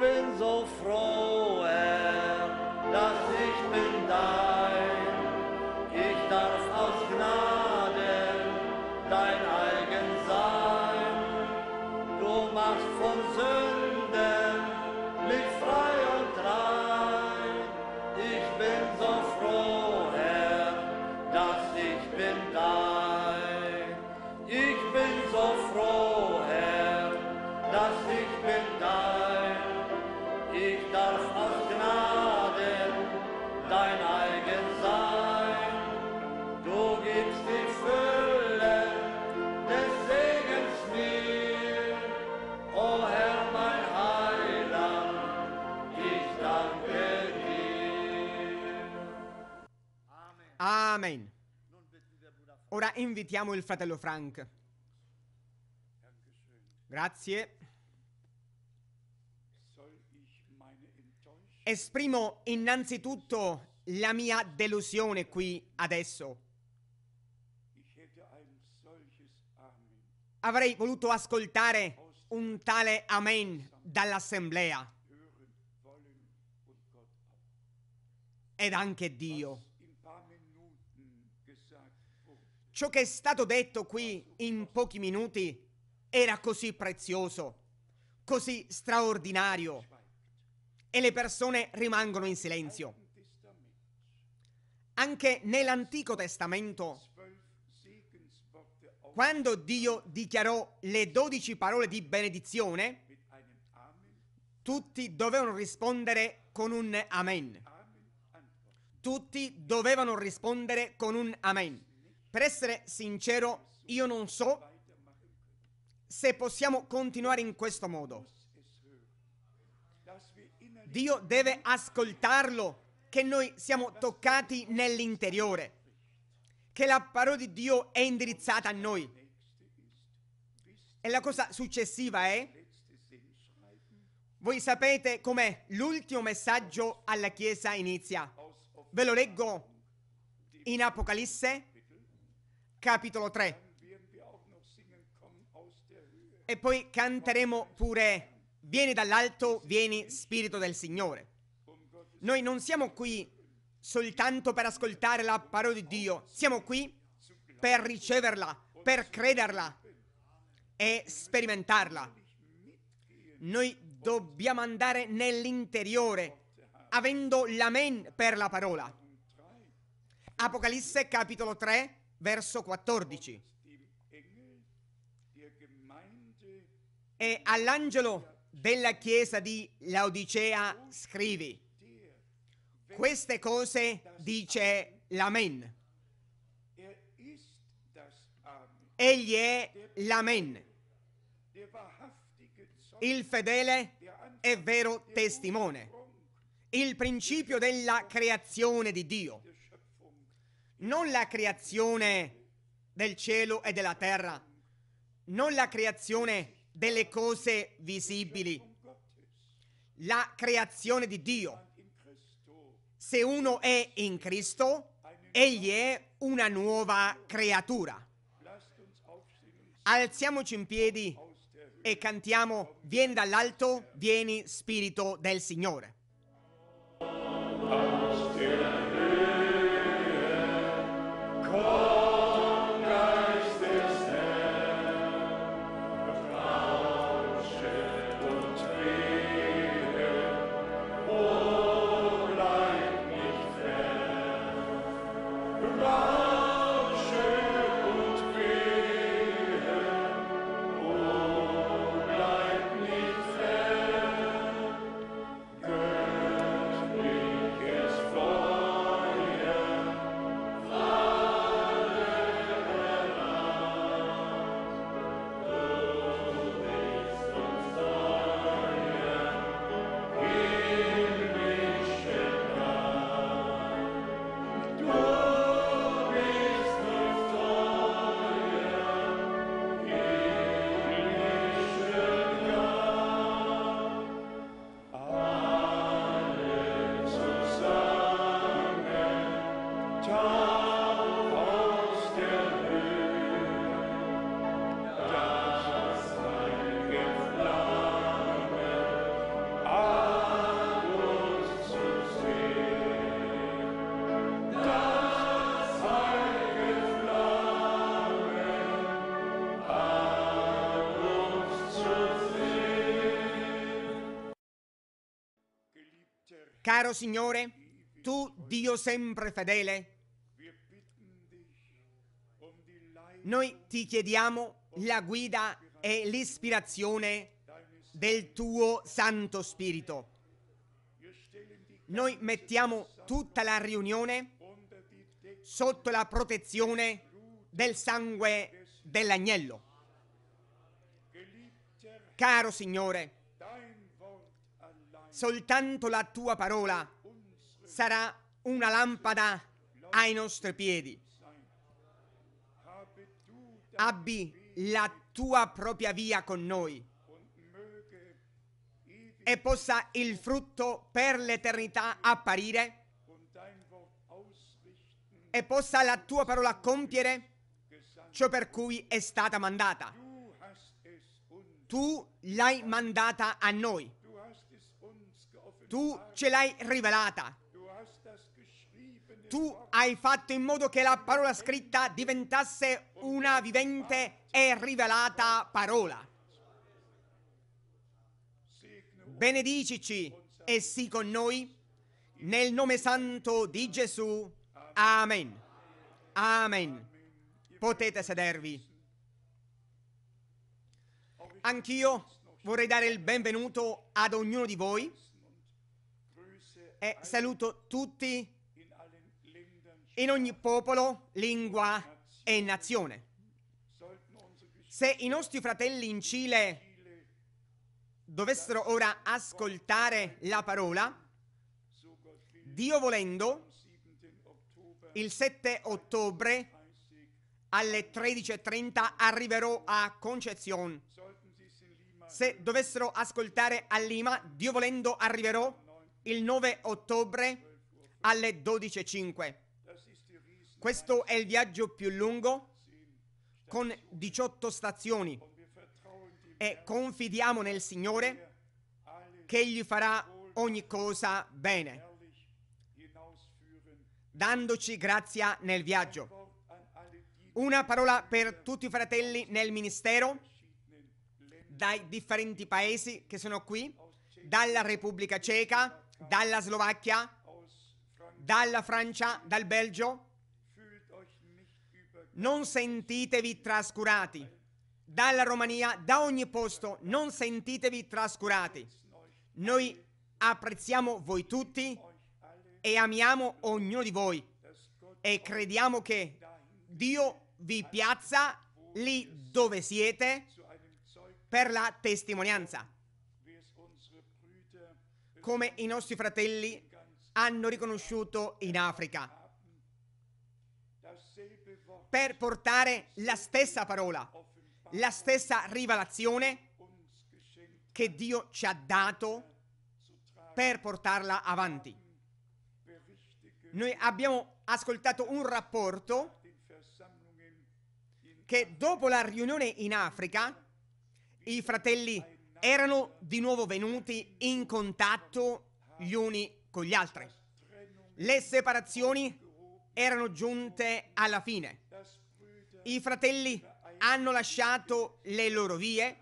bin so froh, Herr, dass ich bin da. invitiamo il fratello Frank. Grazie. Esprimo innanzitutto la mia delusione qui adesso. Avrei voluto ascoltare un tale Amen dall'assemblea. Ed anche Dio. Ciò che è stato detto qui in pochi minuti era così prezioso, così straordinario, e le persone rimangono in silenzio. Anche nell'Antico Testamento, quando Dio dichiarò le dodici parole di benedizione, tutti dovevano rispondere con un Amen. Tutti dovevano rispondere con un Amen per essere sincero, io non so se possiamo continuare in questo modo. Dio deve ascoltarlo, che noi siamo toccati nell'interiore, che la parola di Dio è indirizzata a noi. E la cosa successiva è, voi sapete com'è l'ultimo messaggio alla Chiesa inizia. Ve lo leggo in Apocalisse capitolo 3. E poi canteremo pure Vieni dall'alto, vieni Spirito del Signore. Um Noi non siamo qui soltanto per ascoltare la parola di Dio, siamo qui per riceverla, per crederla e sperimentarla. Noi dobbiamo andare nell'interiore, avendo l'amen per la parola. Apocalisse capitolo 3, verso 14. E all'angelo della chiesa di Laodicea scrivi, queste cose dice l'Amen. Egli è l'Amen, il fedele e vero testimone, il principio della creazione di Dio non la creazione del cielo e della terra, non la creazione delle cose visibili, la creazione di Dio. Se uno è in Cristo, egli è una nuova creatura. Alziamoci in piedi e cantiamo, vien dall'alto, vieni Spirito del Signore. Oh. Caro Signore, tu, Dio sempre fedele, noi ti chiediamo la guida e l'ispirazione del tuo Santo Spirito. Noi mettiamo tutta la riunione sotto la protezione del sangue dell'agnello. Caro Signore, Soltanto la tua parola sarà una lampada ai nostri piedi. Abbi la tua propria via con noi e possa il frutto per l'eternità apparire e possa la tua parola compiere ciò per cui è stata mandata. Tu l'hai mandata a noi. Tu ce l'hai rivelata. Tu hai fatto in modo che la parola scritta diventasse una vivente e rivelata parola. Benedicici e sii con noi nel nome santo di Gesù. Amen. Amen. Potete sedervi. Anch'io vorrei dare il benvenuto ad ognuno di voi e saluto tutti in ogni popolo, lingua e nazione. Se i nostri fratelli in Cile dovessero ora ascoltare la parola, Dio volendo, il 7 ottobre alle 13.30 arriverò a Concezione. Se dovessero ascoltare a Lima, Dio volendo arriverò il 9 ottobre alle 12.05. Questo è il viaggio più lungo con 18 stazioni e confidiamo nel Signore che Egli farà ogni cosa bene, dandoci grazia nel viaggio. Una parola per tutti i fratelli nel ministero, dai differenti paesi che sono qui, dalla Repubblica Ceca, dalla Slovacchia, dalla Francia, dal Belgio. Non sentitevi trascurati. Dalla Romania, da ogni posto, non sentitevi trascurati. Noi apprezziamo voi tutti e amiamo ognuno di voi e crediamo che Dio vi piazza lì dove siete per la testimonianza come i nostri fratelli hanno riconosciuto in Africa per portare la stessa parola, la stessa rivelazione che Dio ci ha dato per portarla avanti. Noi abbiamo ascoltato un rapporto che dopo la riunione in Africa i fratelli erano di nuovo venuti in contatto gli uni con gli altri. Le separazioni erano giunte alla fine. I fratelli hanno lasciato le loro vie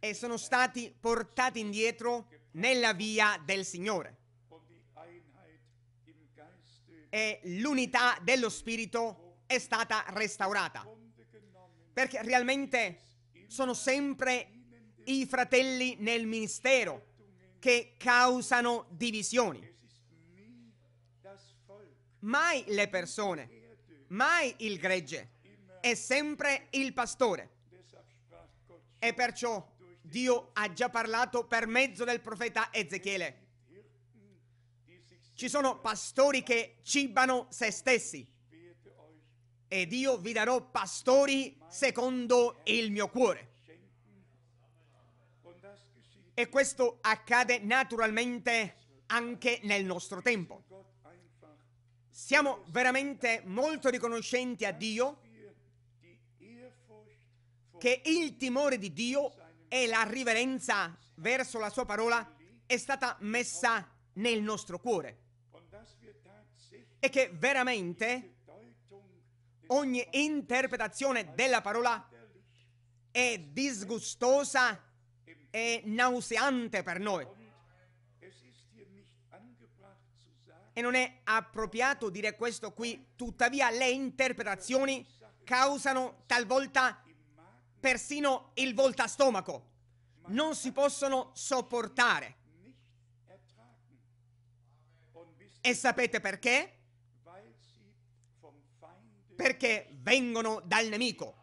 e sono stati portati indietro nella via del Signore. E l'unità dello Spirito è stata restaurata. Perché realmente sono sempre i fratelli nel ministero che causano divisioni. Mai le persone, mai il gregge, è sempre il pastore. E perciò Dio ha già parlato per mezzo del profeta Ezechiele. Ci sono pastori che cibano se stessi ed io vi darò pastori secondo il mio cuore. E questo accade naturalmente anche nel nostro tempo. Siamo veramente molto riconoscenti a Dio che il timore di Dio e la riverenza verso la sua parola è stata messa nel nostro cuore e che veramente ogni interpretazione della parola è disgustosa e nauseante per noi. E non è appropriato dire questo qui, tuttavia le interpretazioni causano talvolta persino il volta stomaco. Non si possono sopportare. E sapete perché? perché vengono dal nemico.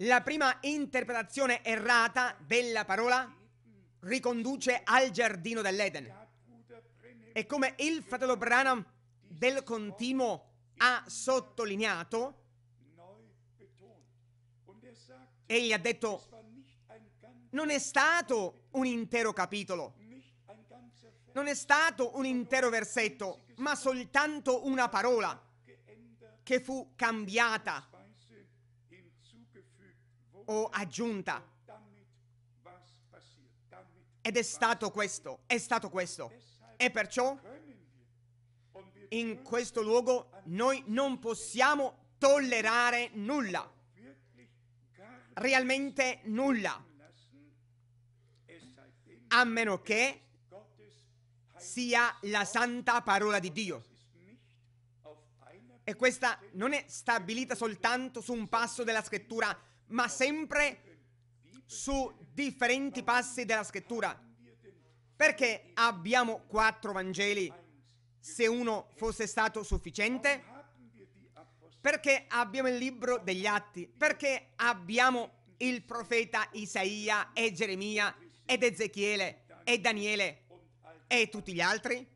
La prima interpretazione errata della parola riconduce al giardino dell'Eden. E come il fratello Branham del continuo ha sottolineato, er egli ha detto, non è stato un intero capitolo non è stato un intero versetto, ma soltanto una parola che fu cambiata o aggiunta. Ed è stato questo, è stato questo. E perciò in questo luogo noi non possiamo tollerare nulla, realmente nulla, a meno che sia la santa parola di Dio. E questa non è stabilita soltanto su un passo della scrittura, ma sempre su differenti passi della scrittura. Perché abbiamo quattro Vangeli se uno fosse stato sufficiente? Perché abbiamo il libro degli atti? Perché abbiamo il profeta Isaia e Geremia ed Ezechiele e Daniele? E tutti gli altri?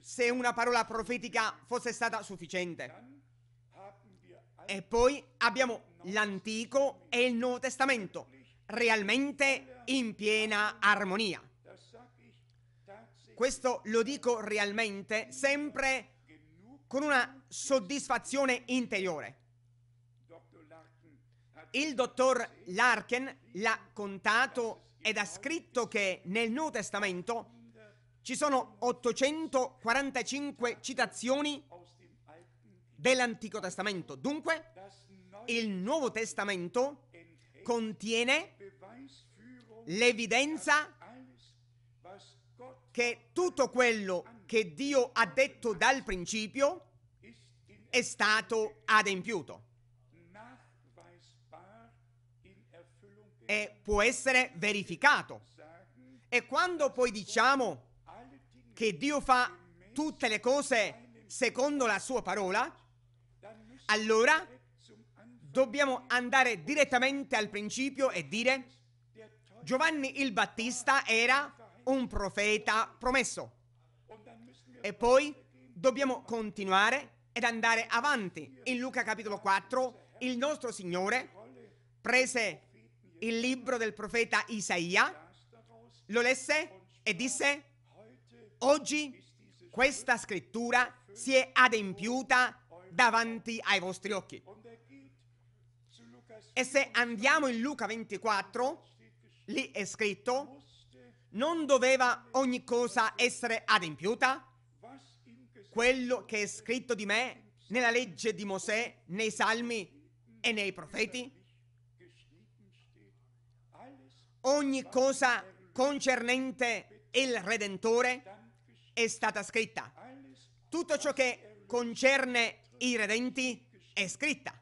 Se una parola profetica fosse stata sufficiente. E poi abbiamo l'Antico e il Nuovo Testamento, realmente in piena armonia. Questo lo dico realmente sempre con una soddisfazione interiore. Il dottor Larkin l'ha contato ed ha scritto che nel Nuovo Testamento ci sono 845 citazioni dell'Antico Testamento. Dunque, il Nuovo Testamento contiene l'evidenza che tutto quello che Dio ha detto dal principio è stato adempiuto. e può essere verificato. E quando poi diciamo che Dio fa tutte le cose secondo la sua parola, allora dobbiamo andare direttamente al principio e dire Giovanni il Battista era un profeta promesso. E poi dobbiamo continuare ed andare avanti. In Luca capitolo 4 il nostro Signore prese il libro del profeta Isaia, lo lesse e disse, oggi questa scrittura si è adempiuta davanti ai vostri occhi. E se andiamo in Luca 24, lì è scritto, non doveva ogni cosa essere adempiuta? Quello che è scritto di me nella legge di Mosè, nei salmi e nei profeti? ogni cosa concernente il Redentore è stata scritta. Tutto ciò che concerne i redenti è scritta.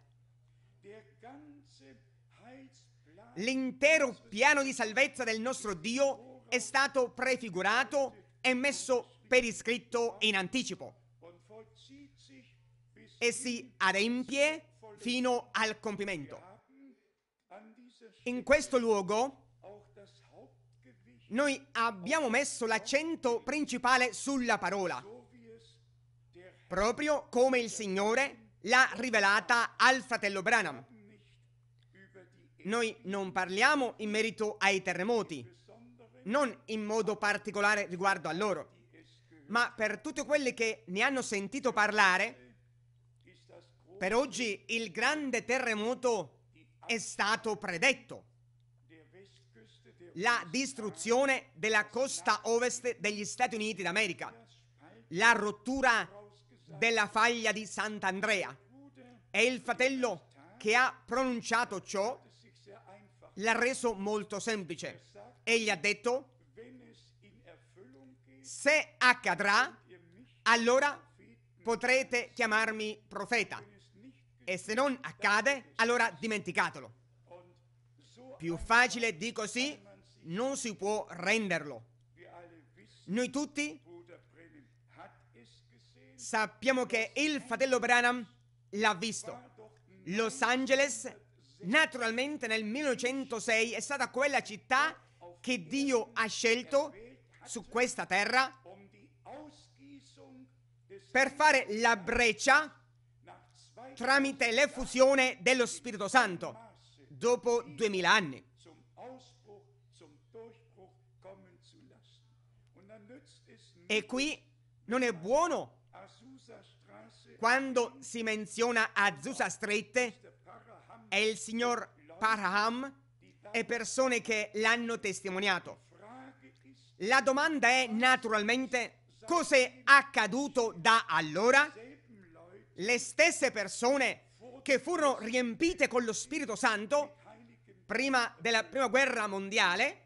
L'intero piano di salvezza del nostro Dio è stato prefigurato e messo per iscritto in anticipo e si adempie fino al compimento. In questo luogo noi abbiamo messo l'accento principale sulla parola, proprio come il Signore l'ha rivelata al fratello Branham. Noi non parliamo in merito ai terremoti, non in modo particolare riguardo a loro, ma per tutti quelli che ne hanno sentito parlare, per oggi il grande terremoto è stato predetto la distruzione della costa ovest degli Stati Uniti d'America, la rottura della faglia di Sant'Andrea. E il fratello che ha pronunciato ciò l'ha reso molto semplice. Egli ha detto, se accadrà, allora potrete chiamarmi profeta. E se non accade, allora dimenticatelo. Più facile di così non si può renderlo. Noi tutti sappiamo che il fratello Branham l'ha visto. Los Angeles, naturalmente nel 1906, è stata quella città che Dio ha scelto su questa terra per fare la breccia tramite l'effusione dello Spirito Santo dopo 2000 anni. E qui non è buono quando si menziona Azusa Street e il signor Parham e persone che l'hanno testimoniato. La domanda è naturalmente cos'è accaduto da allora? Le stesse persone che furono riempite con lo Spirito Santo prima della prima guerra mondiale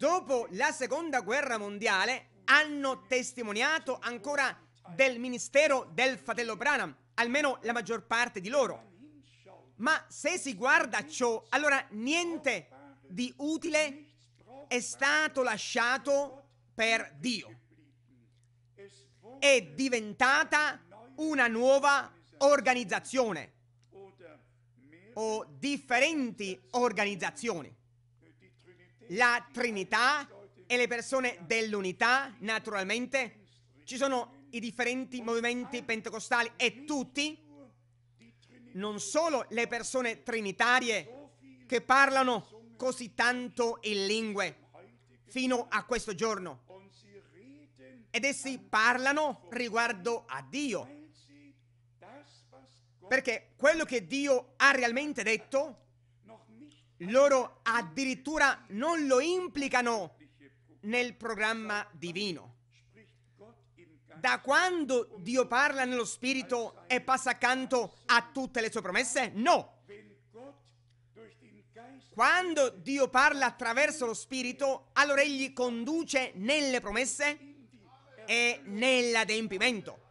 dopo la seconda guerra mondiale hanno testimoniato ancora del ministero del fratello Branham, almeno la maggior parte di loro. Ma se si guarda ciò, allora niente di utile è stato lasciato per Dio. È diventata una nuova organizzazione o differenti organizzazioni la Trinità e le persone dell'unità, naturalmente. Ci sono i differenti movimenti pentecostali e tutti, non solo le persone trinitarie che parlano così tanto in lingue fino a questo giorno. Ed essi parlano riguardo a Dio. Perché quello che Dio ha realmente detto loro addirittura non lo implicano nel programma divino. Da quando Dio parla nello Spirito e passa accanto a tutte le sue promesse? No. Quando Dio parla attraverso lo Spirito, allora Egli conduce nelle promesse e nell'adempimento.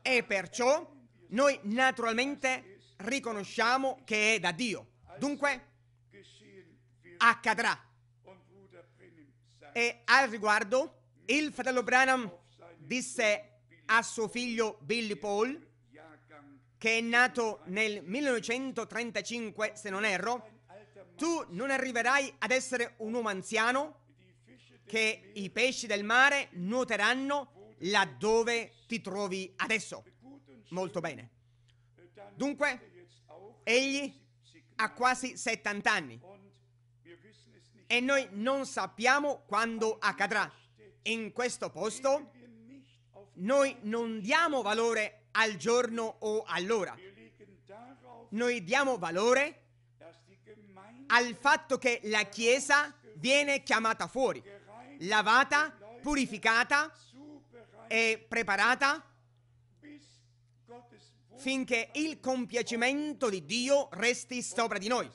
E perciò noi naturalmente riconosciamo che è da Dio. Dunque accadrà. E al riguardo il fratello Branham disse a suo figlio Billy Paul, che è nato nel 1935 se non erro, tu non arriverai ad essere un uomo anziano che i pesci del mare nuoteranno laddove ti trovi adesso. Molto bene. Dunque, egli ha quasi 70 anni e noi non sappiamo quando accadrà. In questo posto noi non diamo valore al giorno o all'ora, noi diamo valore al fatto che la Chiesa viene chiamata fuori, lavata, purificata e preparata finché il compiacimento di Dio resti sopra di noi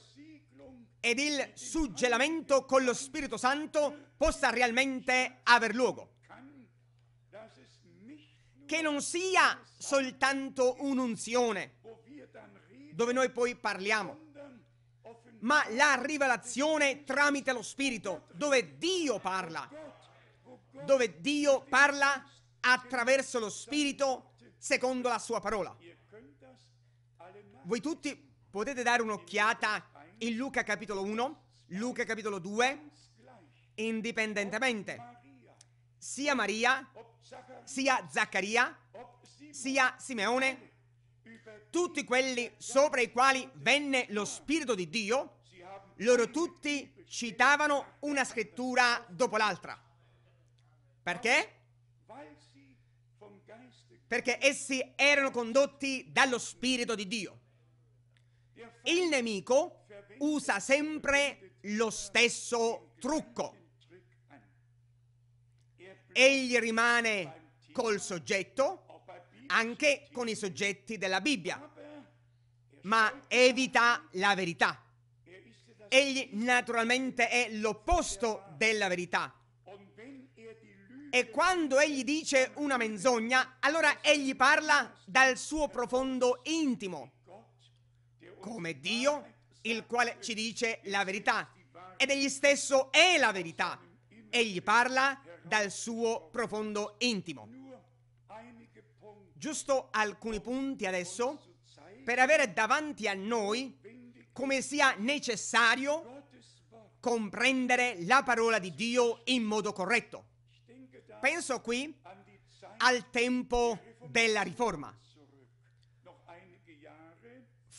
ed il suggellamento con lo Spirito Santo possa realmente aver luogo. Che non sia soltanto un'unzione dove noi poi parliamo, ma la rivelazione tramite lo Spirito, dove Dio parla, dove Dio parla attraverso lo Spirito secondo la sua parola. Voi tutti potete dare un'occhiata in Luca capitolo 1, Luca capitolo 2, indipendentemente. Sia Maria, sia Zaccaria, sia Simeone, tutti quelli sopra i quali venne lo Spirito di Dio, loro tutti citavano una scrittura dopo l'altra. Perché? Perché essi erano condotti dallo Spirito di Dio il nemico usa sempre lo stesso trucco. Egli rimane col soggetto, anche con i soggetti della Bibbia, ma evita la verità. Egli naturalmente è l'opposto della verità. E quando egli dice una menzogna, allora egli parla dal suo profondo intimo come Dio, il quale ci dice la verità ed egli stesso è la verità. Egli parla dal suo profondo intimo. Giusto alcuni punti adesso per avere davanti a noi come sia necessario comprendere la parola di Dio in modo corretto. Penso qui al tempo della riforma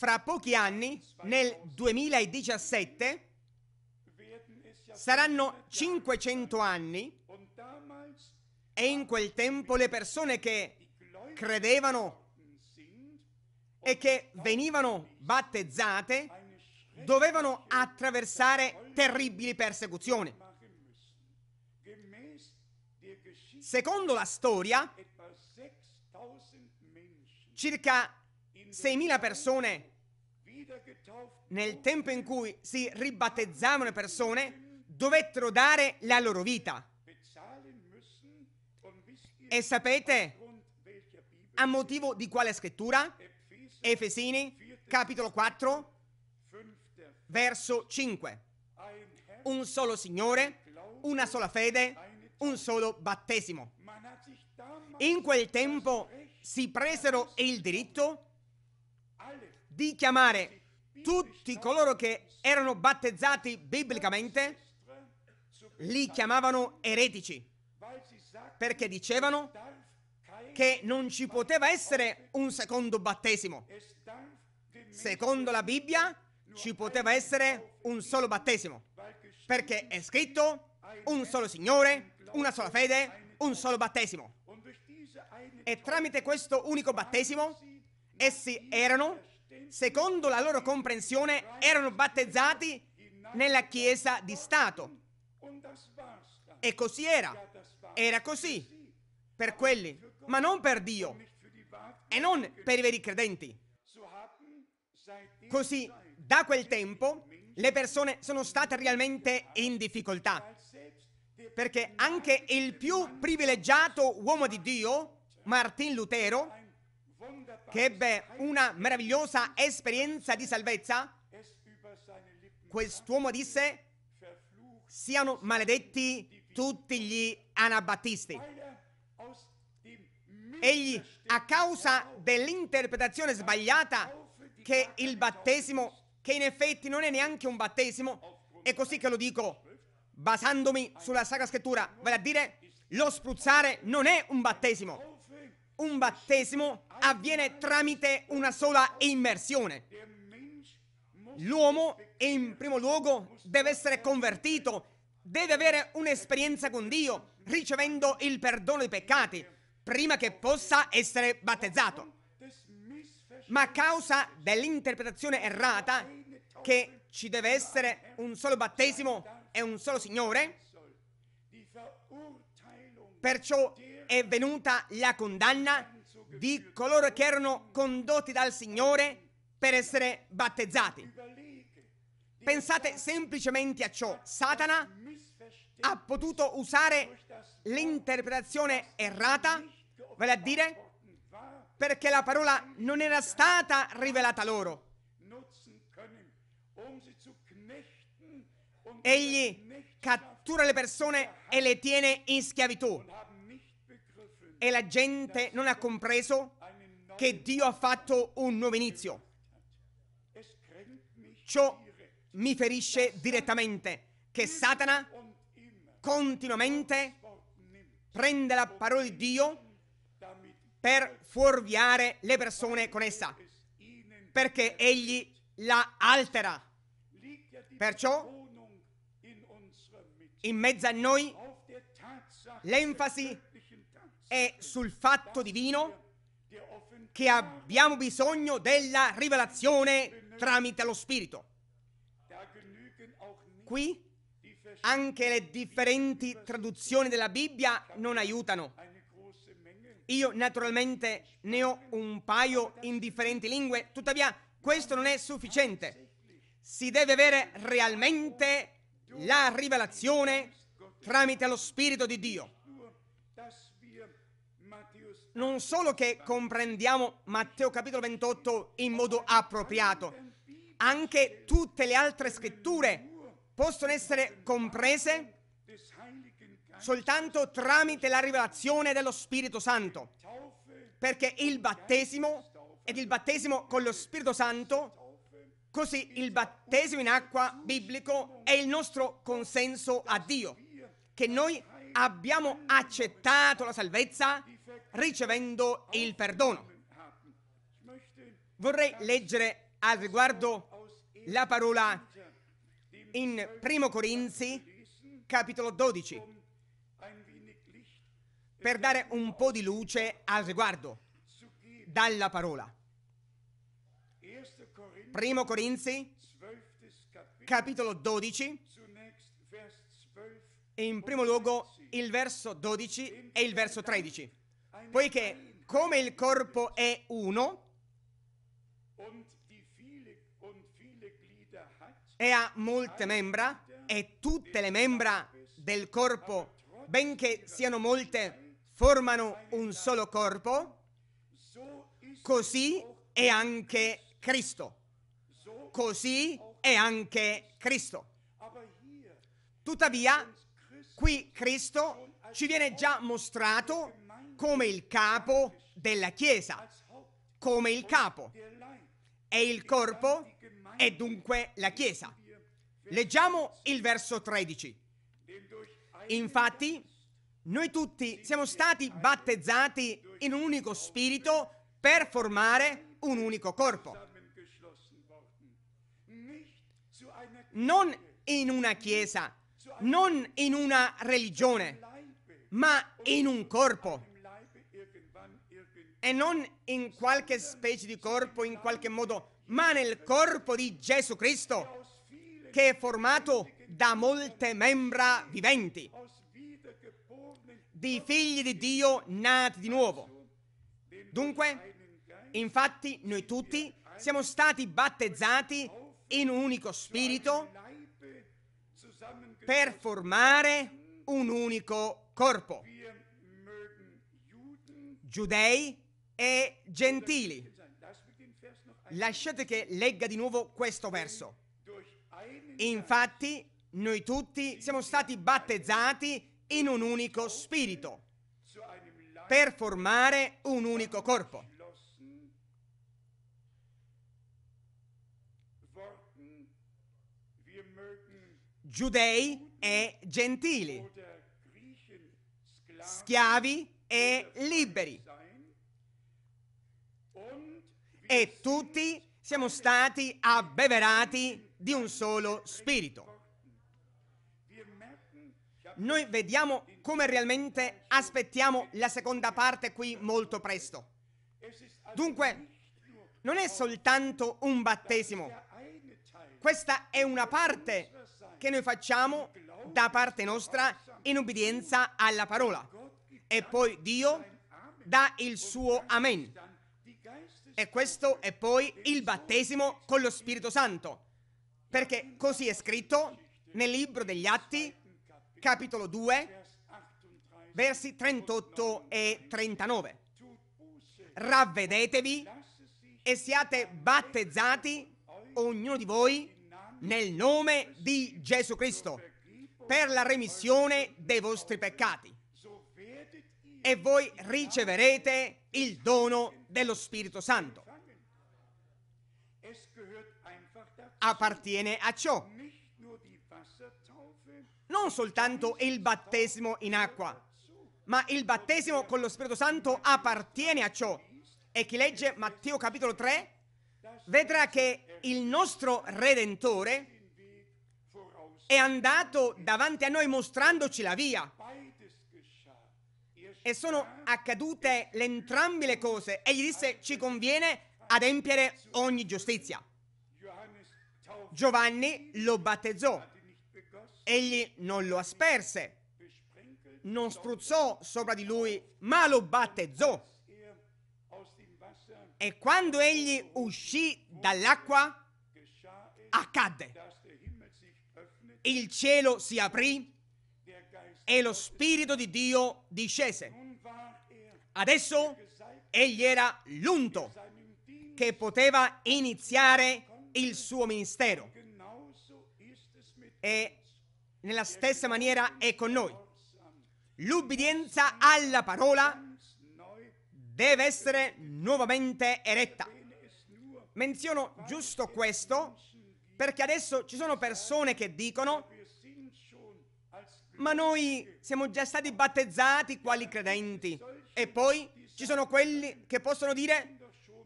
fra pochi anni, nel 2017, saranno 500 anni e in quel tempo le persone che credevano e che venivano battezzate dovevano attraversare terribili persecuzioni. Secondo la storia, circa 6.000 persone nel tempo in cui si ribattezzavano le persone, dovettero dare la loro vita. E sapete a motivo di quale scrittura? Efesini, capitolo 4, verso 5. Un solo Signore, una sola fede, un solo battesimo. In quel tempo si presero il diritto di chiamare tutti coloro che erano battezzati biblicamente li chiamavano eretici, perché dicevano che non ci poteva essere un secondo battesimo. Secondo la Bibbia ci poteva essere un solo battesimo, perché è scritto un solo Signore, una sola fede, un solo battesimo. E tramite questo unico battesimo essi erano secondo la loro comprensione, erano battezzati nella Chiesa di Stato. E così era. Era così per quelli, ma non per Dio e non per i veri credenti. Così, da quel tempo, le persone sono state realmente in difficoltà. Perché anche il più privilegiato uomo di Dio, Martin Lutero, che ebbe una meravigliosa esperienza di salvezza, quest'uomo disse, siano maledetti tutti gli anabattisti. Egli, a causa dell'interpretazione sbagliata che il battesimo, che in effetti non è neanche un battesimo, è così che lo dico, basandomi sulla Sacra Scrittura, vale a dire, lo spruzzare non è un battesimo un battesimo avviene tramite una sola immersione. L'uomo, in primo luogo, deve essere convertito, deve avere un'esperienza con Dio, ricevendo il perdono dei peccati, prima che possa essere battezzato. Ma a causa dell'interpretazione errata che ci deve essere un solo battesimo e un solo Signore, perciò è venuta la condanna di coloro che erano condotti dal Signore per essere battezzati. Pensate semplicemente a ciò. Satana ha potuto usare l'interpretazione errata, vale a dire perché la parola non era stata rivelata loro. Egli cattura le persone e le tiene in schiavitù e la gente non ha compreso che Dio ha fatto un nuovo inizio. Ciò mi ferisce direttamente che Satana continuamente prende la parola di Dio per fuorviare le persone con essa, perché egli la altera. Perciò, in mezzo a noi, l'enfasi è sul fatto divino che abbiamo bisogno della rivelazione tramite lo Spirito. Qui anche le differenti traduzioni della Bibbia non aiutano. Io naturalmente ne ho un paio in differenti lingue, tuttavia questo non è sufficiente. Si deve avere realmente la rivelazione tramite lo Spirito di Dio non solo che comprendiamo Matteo capitolo 28 in modo appropriato, anche tutte le altre scritture possono essere comprese soltanto tramite la rivelazione dello Spirito Santo, perché il battesimo ed il battesimo con lo Spirito Santo Così il battesimo in acqua biblico è il nostro consenso a Dio, che noi abbiamo accettato la salvezza ricevendo il perdono. Vorrei leggere al riguardo la parola in 1 Corinzi, capitolo 12, per dare un po' di luce al riguardo dalla parola. 1 Corinzi, capitolo 12, in primo luogo il verso 12 e il verso 13 poiché come il corpo è uno e ha molte membra, e tutte le membra del corpo, benché siano molte, formano un solo corpo, così è anche Cristo. Così è anche Cristo. Tuttavia, qui Cristo ci viene già mostrato come il capo della Chiesa, come il capo. E il corpo è dunque la Chiesa. Leggiamo il verso 13. Infatti, noi tutti siamo stati battezzati in un unico spirito per formare un unico corpo. Non in una chiesa, non in una religione, ma in un corpo e non in qualche specie di corpo, in qualche modo, ma nel corpo di Gesù Cristo, che è formato da molte membra viventi, di figli di Dio nati di nuovo. Dunque, infatti, noi tutti siamo stati battezzati in un unico spirito per formare un unico corpo. Giudei, e gentili. Lasciate che legga di nuovo questo verso. Infatti, noi tutti siamo stati battezzati in un unico spirito per formare un unico corpo. Giudei e gentili, schiavi e liberi e tutti siamo stati abbeverati di un solo spirito. Noi vediamo come realmente aspettiamo la seconda parte qui molto presto. Dunque, non è soltanto un battesimo. Questa è una parte che noi facciamo da parte nostra in obbedienza alla parola. E poi Dio dà il suo amen e questo è poi il battesimo con lo Spirito Santo. Perché così è scritto nel libro degli Atti, capitolo 2, versi 38 e 39. Ravvedetevi e siate battezzati, ognuno di voi, nel nome di Gesù Cristo, per la remissione dei vostri peccati e voi riceverete il dono dello Spirito Santo. Appartiene a ciò. Non soltanto il battesimo in acqua, ma il battesimo con lo Spirito Santo appartiene a ciò. E chi legge Matteo capitolo 3 vedrà che il nostro Redentore è andato davanti a noi mostrandoci la via e sono accadute le entrambe le cose e gli disse ci conviene adempiere ogni giustizia. Giovanni lo battezzò, egli non lo asperse, non spruzzò sopra di lui, ma lo battezzò. E quando egli uscì dall'acqua, accadde. Il cielo si aprì e lo Spirito di Dio discese. Adesso egli era l'unto che poteva iniziare il suo ministero. E nella stessa maniera è con noi. L'ubbidienza alla parola deve essere nuovamente eretta. Menziono giusto questo perché adesso ci sono persone che dicono ma noi siamo già stati battezzati quali credenti. E poi ci sono quelli che possono dire,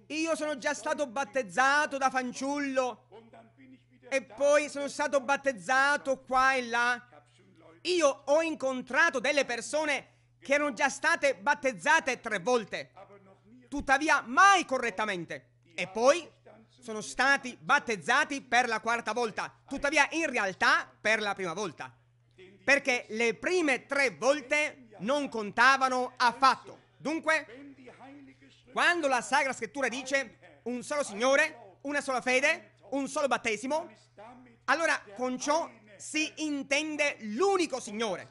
io sono già stato battezzato da fanciullo e poi sono stato battezzato qua e là. Io ho incontrato delle persone che erano già state battezzate tre volte, tuttavia mai correttamente. E poi sono stati battezzati per la quarta volta, tuttavia in realtà per la prima volta perché le prime tre volte non contavano affatto. Dunque, quando la Sacra Scrittura dice un solo Signore, una sola fede, un solo battesimo, allora con ciò si intende l'unico Signore.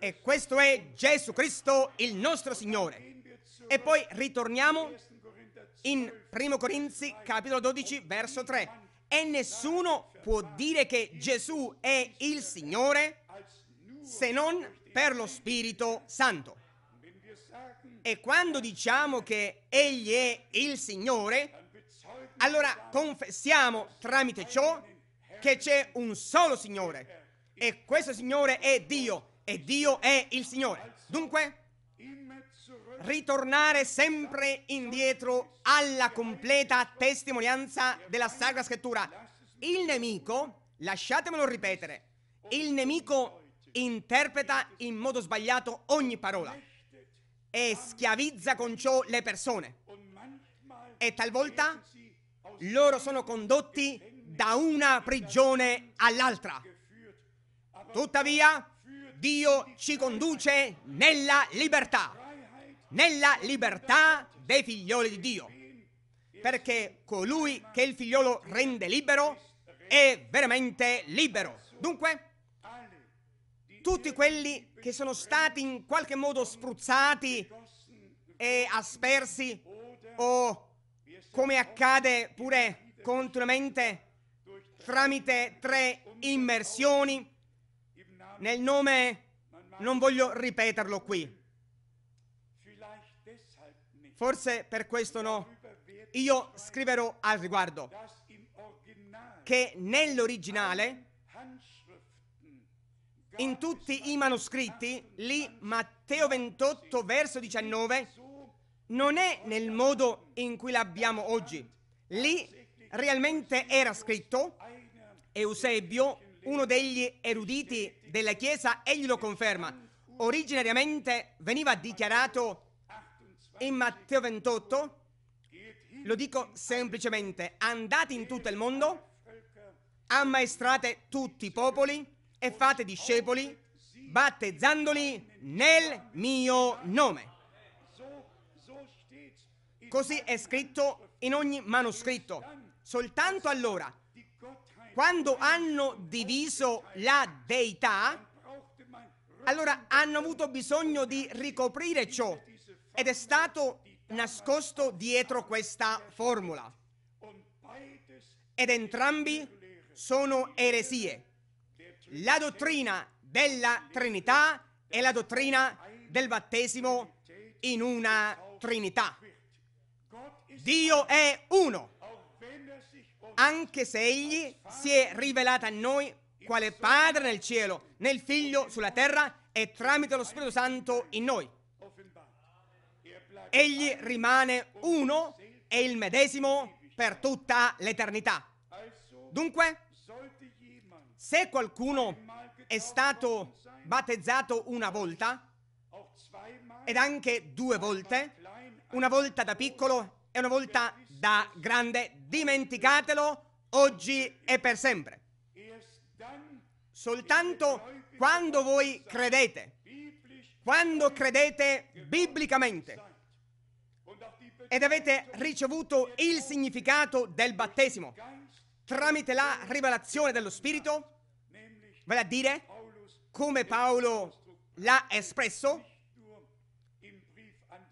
E questo è Gesù Cristo, il nostro Signore. E poi ritorniamo in 1 Corinzi capitolo 12 verso 3. E nessuno può dire che Gesù è il Signore se non per lo Spirito Santo. E quando diciamo che Egli è il Signore, allora confessiamo tramite ciò che c'è un solo Signore. E questo Signore è Dio. E Dio è il Signore. Dunque, ritornare sempre indietro alla completa testimonianza della Sacra Scrittura. Il nemico, lasciatemelo ripetere, il nemico interpreta in modo sbagliato ogni parola e schiavizza con ciò le persone. E talvolta loro sono condotti da una prigione all'altra. Tuttavia, Dio ci conduce nella libertà nella libertà dei figlioli di Dio, perché colui che il figliolo rende libero è veramente libero. Dunque, tutti quelli che sono stati in qualche modo spruzzati e aspersi o come accade pure continuamente tramite tre immersioni nel nome non voglio ripeterlo qui Forse per questo no. Io scriverò al riguardo che nell'originale, in tutti i manoscritti, lì Matteo 28, verso 19, non è nel modo in cui l'abbiamo oggi. Lì realmente era scritto, Eusebio, uno degli eruditi della Chiesa, egli lo conferma, originariamente veniva dichiarato in Matteo 28, lo dico semplicemente, andate in tutto il mondo, ammaestrate tutti i popoli e fate discepoli, battezzandoli nel mio nome. Così è scritto in ogni manoscritto. Soltanto allora, quando hanno diviso la deità, allora hanno avuto bisogno di ricoprire ciò ed è stato nascosto dietro questa formula. Ed entrambi sono eresie. La dottrina della Trinità e la dottrina del battesimo in una Trinità. Dio è uno, anche se egli si è rivelato a noi quale Padre nel cielo, nel Figlio sulla terra e tramite lo Spirito Santo in noi egli rimane uno e il medesimo per tutta l'eternità. Dunque, se qualcuno è stato battezzato una volta ed anche due volte, una volta da piccolo e una volta da grande, dimenticatelo oggi e per sempre. Soltanto quando voi credete, quando credete biblicamente, ed avete ricevuto il significato del battesimo tramite la rivelazione dello Spirito, vale a dire, come Paolo l'ha espresso,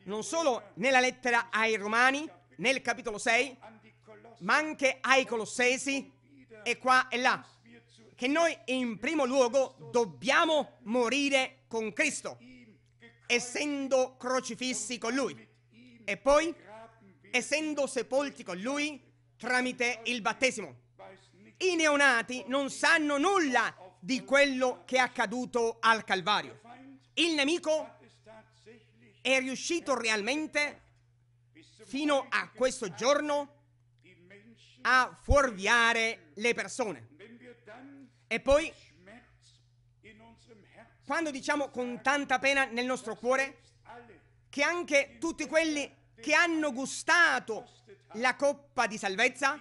non solo nella lettera ai Romani, nel capitolo 6, ma anche ai Colossesi e qua e là, che noi in primo luogo dobbiamo morire con Cristo, essendo crocifissi con Lui. E poi essendo sepolti con lui tramite il battesimo. I neonati non sanno nulla di quello che è accaduto al Calvario. Il nemico è riuscito realmente fino a questo giorno a fuorviare le persone. E poi, quando diciamo con tanta pena nel nostro cuore, che anche tutti quelli che hanno gustato la coppa di salvezza,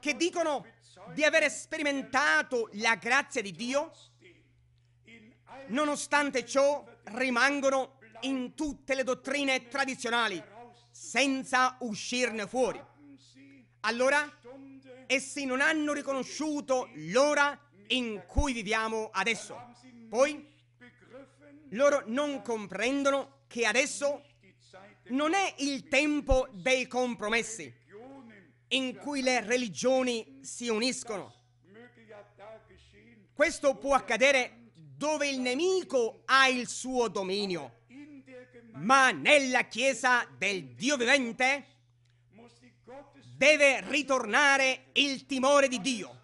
che dicono di aver sperimentato la grazia di Dio, nonostante ciò rimangono in tutte le dottrine tradizionali senza uscirne fuori. Allora, essi non hanno riconosciuto l'ora in cui viviamo adesso. Poi, loro non comprendono che adesso non è il tempo dei compromessi in cui le religioni si uniscono. Questo può accadere dove il nemico ha il suo dominio, ma nella Chiesa del Dio vivente deve ritornare il timore di Dio.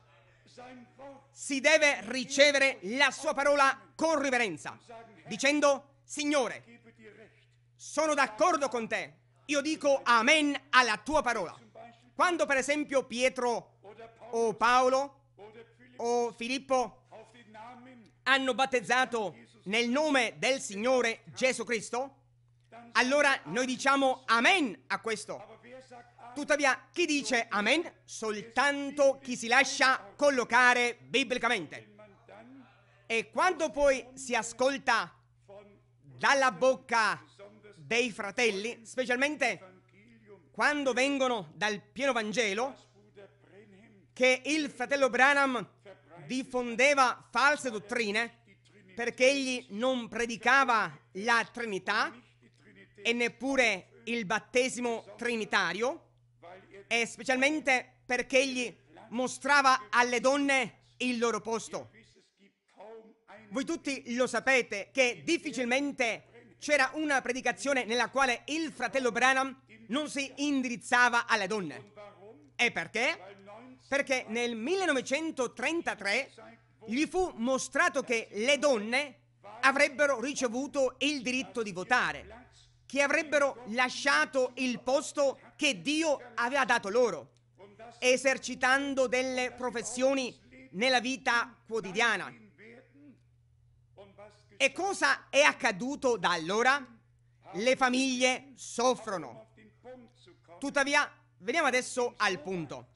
Si deve ricevere la sua parola con riverenza, dicendo, Signore, sono d'accordo con te. Io dico amen alla tua parola. Quando per esempio Pietro o Paolo o Filippo hanno battezzato nel nome del Signore Gesù Cristo, allora noi diciamo amen a questo. Tuttavia, chi dice amen? Soltanto chi si lascia collocare biblicamente. E quando poi si ascolta dalla bocca dei fratelli, specialmente quando vengono dal pieno Vangelo, che il fratello Branham diffondeva false dottrine perché egli non predicava la Trinità e neppure il battesimo trinitario e specialmente perché egli mostrava alle donne il loro posto. Voi tutti lo sapete che difficilmente c'era una predicazione nella quale il fratello Branham non si indirizzava alle donne. E perché? Perché nel 1933 gli fu mostrato che le donne avrebbero ricevuto il diritto di votare, che avrebbero lasciato il posto che Dio aveva dato loro, esercitando delle professioni nella vita quotidiana e cosa è accaduto da allora? Le famiglie soffrono. Tuttavia, veniamo adesso al punto.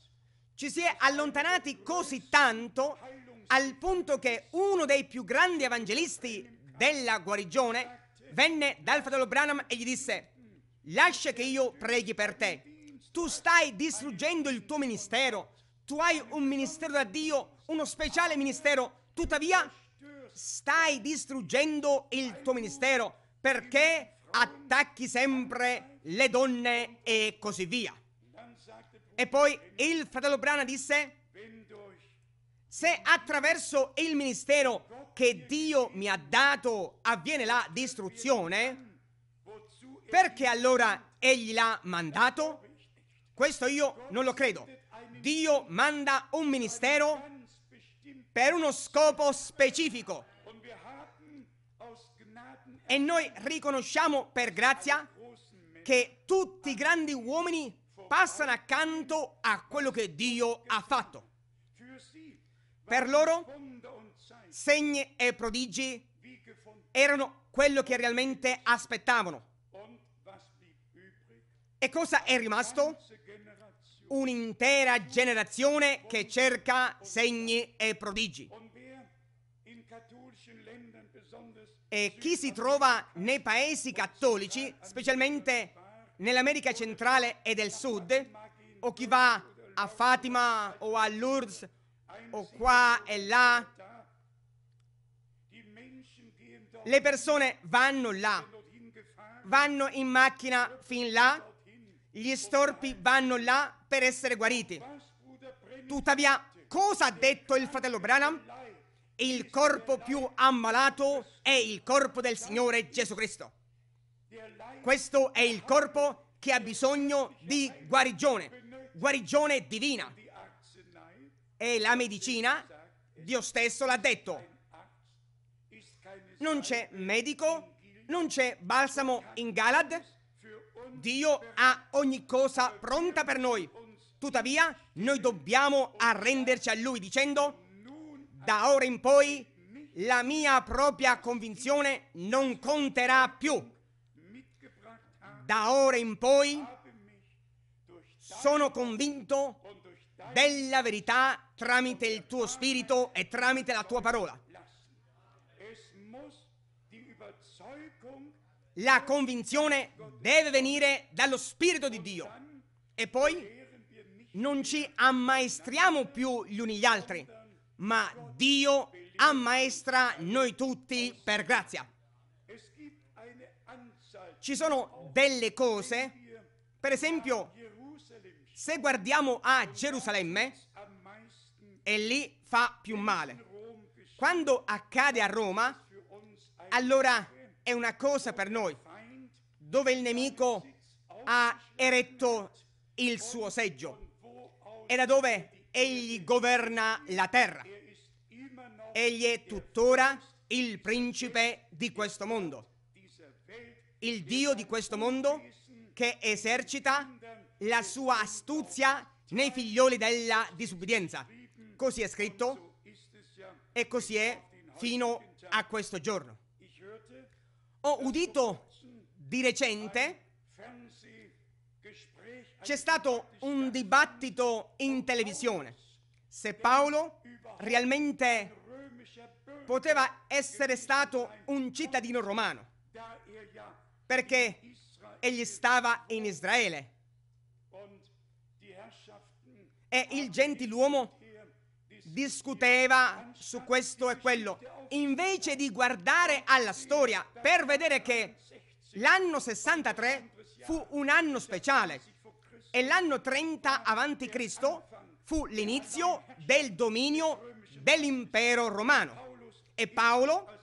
Ci si è allontanati così tanto al punto che uno dei più grandi evangelisti della guarigione venne dal fratello Branham e gli disse lascia che io preghi per te. Tu stai distruggendo il tuo ministero. Tu hai un ministero da Dio, uno speciale ministero. Tuttavia, stai distruggendo il tuo ministero perché attacchi sempre le donne e così via. E poi il fratello Brana disse, se attraverso il ministero che Dio mi ha dato avviene la distruzione, perché allora egli l'ha mandato? Questo io non lo credo. Dio manda un ministero per uno scopo specifico. E noi riconosciamo per grazia che tutti i grandi uomini passano accanto a quello che Dio ha fatto. Per loro segni e prodigi erano quello che realmente aspettavano. E cosa è rimasto? un'intera generazione che cerca segni e prodigi. E chi si trova nei paesi cattolici, specialmente nell'America centrale e del sud, o chi va a Fatima o a Lourdes o qua e là, le persone vanno là, vanno in macchina fin là gli storpi vanno là per essere guariti. Tuttavia, cosa ha detto il fratello Branham? Il corpo più ammalato è il corpo del Signore Gesù Cristo. Questo è il corpo che ha bisogno di guarigione, guarigione divina. E la medicina, Dio stesso l'ha detto. Non c'è medico, non c'è balsamo in Galad, Dio ha ogni cosa pronta per noi. Tuttavia, noi dobbiamo arrenderci a Lui dicendo, da ora in poi la mia propria convinzione non conterà più. Da ora in poi sono convinto della verità tramite il tuo spirito e tramite la tua parola. La convinzione deve venire dallo Spirito di Dio. E poi non ci ammaestriamo più gli uni gli altri, ma Dio ammaestra noi tutti per grazia. Ci sono delle cose, per esempio, se guardiamo a Gerusalemme, e lì fa più male. Quando accade a Roma, allora è una cosa per noi, dove il nemico ha eretto il suo seggio e da dove egli governa la terra. Egli è tuttora il principe di questo mondo, il Dio di questo mondo che esercita la sua astuzia nei figlioli della disubbidienza. Così è scritto e così è fino a questo giorno. Ho udito di recente c'è stato un dibattito in televisione se Paolo realmente poteva essere stato un cittadino romano, perché egli stava in Israele e il gentiluomo discuteva su questo e quello, invece di guardare alla storia per vedere che l'anno 63 fu un anno speciale e l'anno 30 avanti Cristo fu l'inizio del dominio dell'impero romano. E Paolo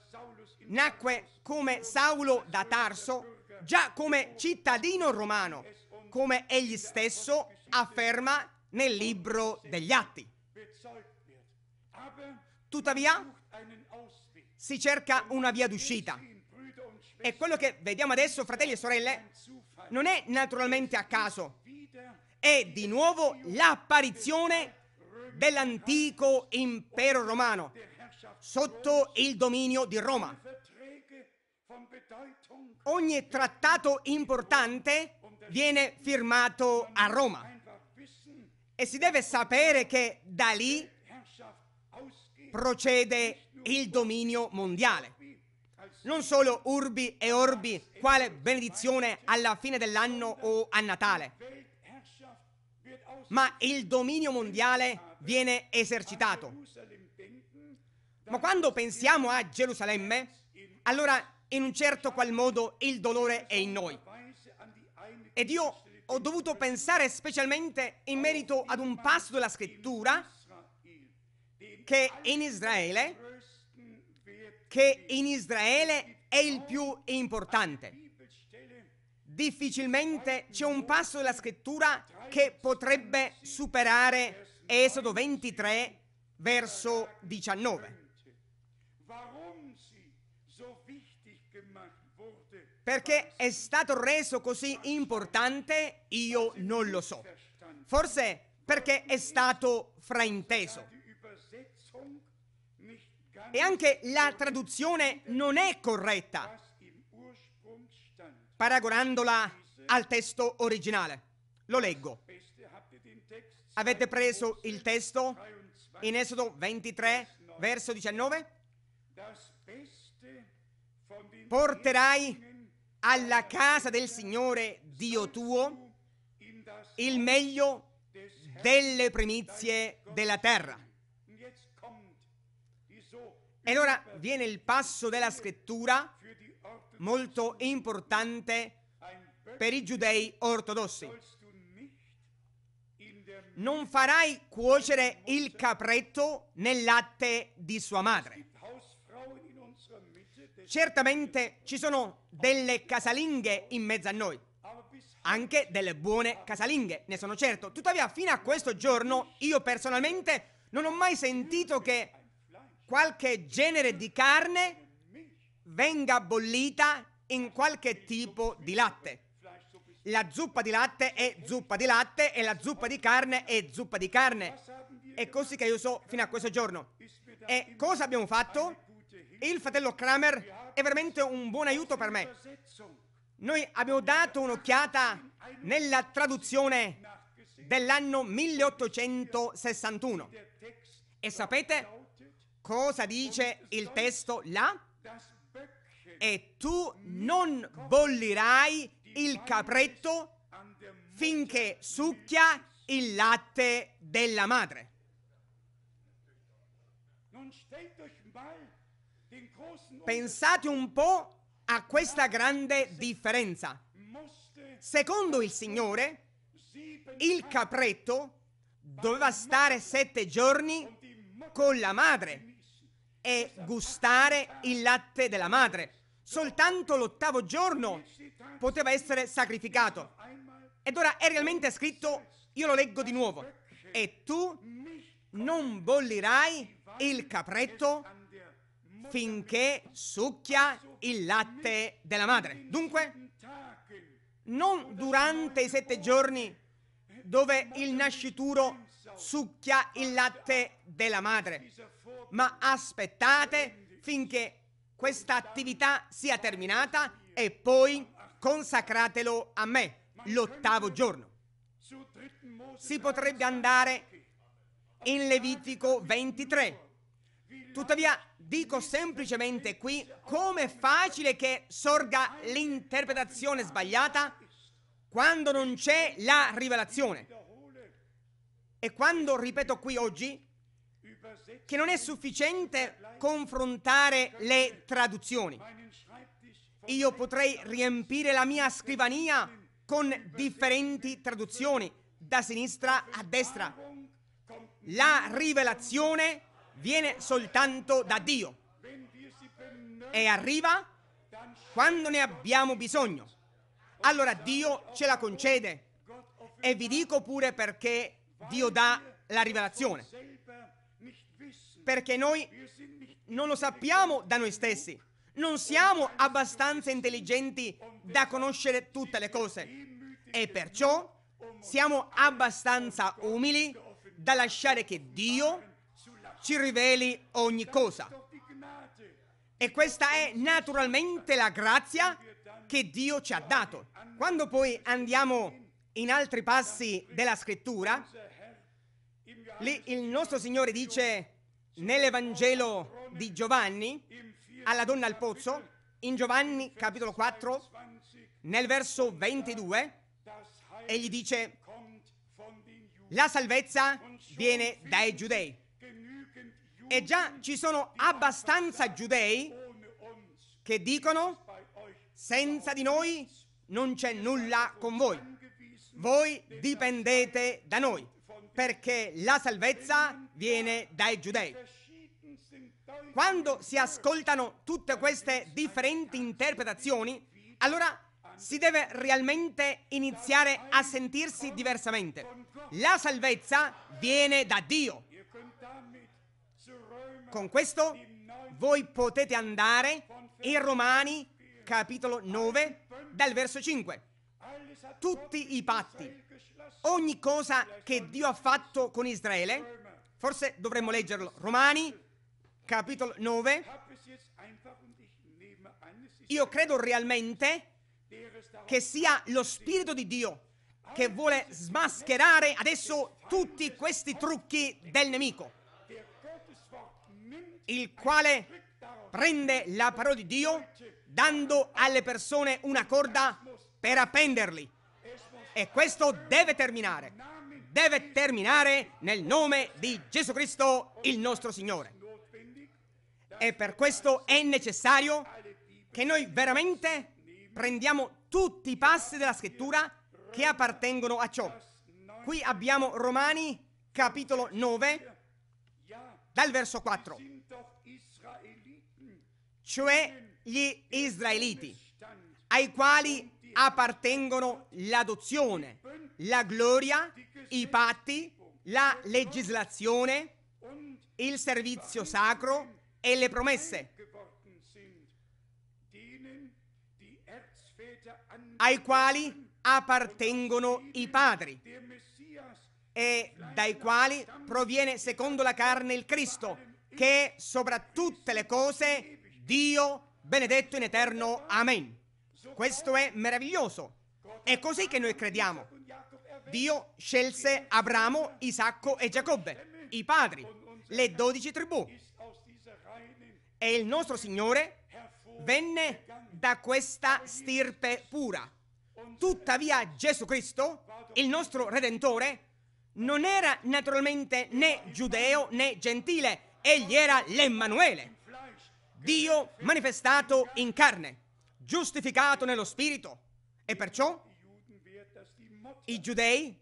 nacque come Saulo da Tarso, già come cittadino romano, come egli stesso afferma nel libro degli Atti. Tuttavia si cerca una via d'uscita. E quello che vediamo adesso, fratelli e sorelle, non è naturalmente a caso. È di nuovo l'apparizione dell'antico impero romano sotto il dominio di Roma. Ogni trattato importante viene firmato a Roma e si deve sapere che da lì procede il dominio mondiale. Non solo urbi e orbi, quale benedizione alla fine dell'anno o a Natale, ma il dominio mondiale viene esercitato. Ma quando pensiamo a Gerusalemme, allora in un certo qual modo il dolore è in noi. Ed io ho dovuto pensare specialmente in merito ad un passo della scrittura che in Israele, che in Israele è il più importante. Difficilmente c'è un passo della scrittura che potrebbe superare Esodo 23 verso 19. Perché è stato reso così importante, io non lo so. Forse perché è stato frainteso. E anche la traduzione non è corretta, paragonandola al testo originale. Lo leggo. Avete preso il testo in Esodo 23, verso 19? Porterai alla casa del Signore Dio tuo il meglio delle primizie della terra. E allora viene il passo della scrittura molto importante per i giudei ortodossi. Non farai cuocere il capretto nel latte di sua madre. Certamente ci sono delle casalinghe in mezzo a noi, anche delle buone casalinghe, ne sono certo. Tuttavia, fino a questo giorno, io personalmente non ho mai sentito che qualche genere di carne venga bollita in qualche tipo di latte. La zuppa di latte è zuppa di latte e la zuppa di carne è zuppa di carne. È così che io so fino a questo giorno. E cosa abbiamo fatto? Il fratello Kramer è veramente un buon aiuto per me. Noi abbiamo dato un'occhiata nella traduzione dell'anno 1861. E sapete Cosa dice il testo là? E tu non bollirai il capretto finché succhia il latte della madre. Pensate un po' a questa grande differenza. Secondo il Signore, il capretto doveva stare sette giorni con la madre e gustare il latte della madre. Soltanto l'ottavo giorno poteva essere sacrificato. Ed ora è realmente scritto, io lo leggo di nuovo, e tu non bollirai il capretto finché succhia il latte della madre. Dunque, non durante i sette giorni dove il nascituro succhia il latte della madre. Ma aspettate finché questa attività sia terminata e poi consacratelo a me l'ottavo giorno. Si potrebbe andare in Levitico 23. Tuttavia dico semplicemente qui come è facile che sorga l'interpretazione sbagliata quando non c'è la rivelazione. E quando ripeto qui oggi che non è sufficiente confrontare le traduzioni, io potrei riempire la mia scrivania con differenti traduzioni, da sinistra a destra. La rivelazione viene soltanto da Dio e arriva quando ne abbiamo bisogno. Allora Dio ce la concede. E vi dico pure perché Dio dà la rivelazione. Perché noi non lo sappiamo da noi stessi. Non siamo abbastanza intelligenti da conoscere tutte le cose. E perciò siamo abbastanza umili da lasciare che Dio ci riveli ogni cosa. E questa è naturalmente la grazia che Dio ci ha dato. Quando poi andiamo in altri passi della scrittura, Lì il nostro Signore dice nell'Evangelo di Giovanni alla donna al pozzo, in Giovanni capitolo 4, nel verso 22, egli dice, la salvezza viene dai giudei. E già ci sono abbastanza giudei che dicono, senza di noi non c'è nulla con voi, voi dipendete da noi perché la salvezza viene dai giudei. Quando si ascoltano tutte queste differenti interpretazioni, allora si deve realmente iniziare a sentirsi diversamente. La salvezza viene da Dio. Con questo voi potete andare in Romani capitolo 9 dal verso 5 tutti i patti, ogni cosa che Dio ha fatto con Israele, forse dovremmo leggerlo, Romani capitolo 9, io credo realmente che sia lo Spirito di Dio che vuole smascherare adesso tutti questi trucchi del nemico, il quale prende la parola di Dio dando alle persone una corda per appenderli. E questo deve terminare. Deve terminare nel nome di Gesù Cristo, il nostro Signore. E per questo è necessario che noi veramente prendiamo tutti i passi della scrittura che appartengono a ciò. Qui abbiamo Romani capitolo 9 dal verso 4. Cioè gli israeliti, ai quali appartengono l'adozione, la gloria, i patti, la legislazione, il servizio sacro e le promesse. ai quali appartengono i padri e dai quali proviene secondo la carne il Cristo, che è sopra tutte le cose Dio benedetto in eterno. Amen. Questo è meraviglioso. È così che noi crediamo. Dio scelse Abramo, Isacco e Giacobbe, i padri, le dodici tribù. E il nostro Signore venne da questa stirpe pura. Tuttavia Gesù Cristo, il nostro Redentore, non era naturalmente né giudeo né gentile, egli era l'Emmanuele, Dio manifestato in carne giustificato nello spirito e perciò i giudei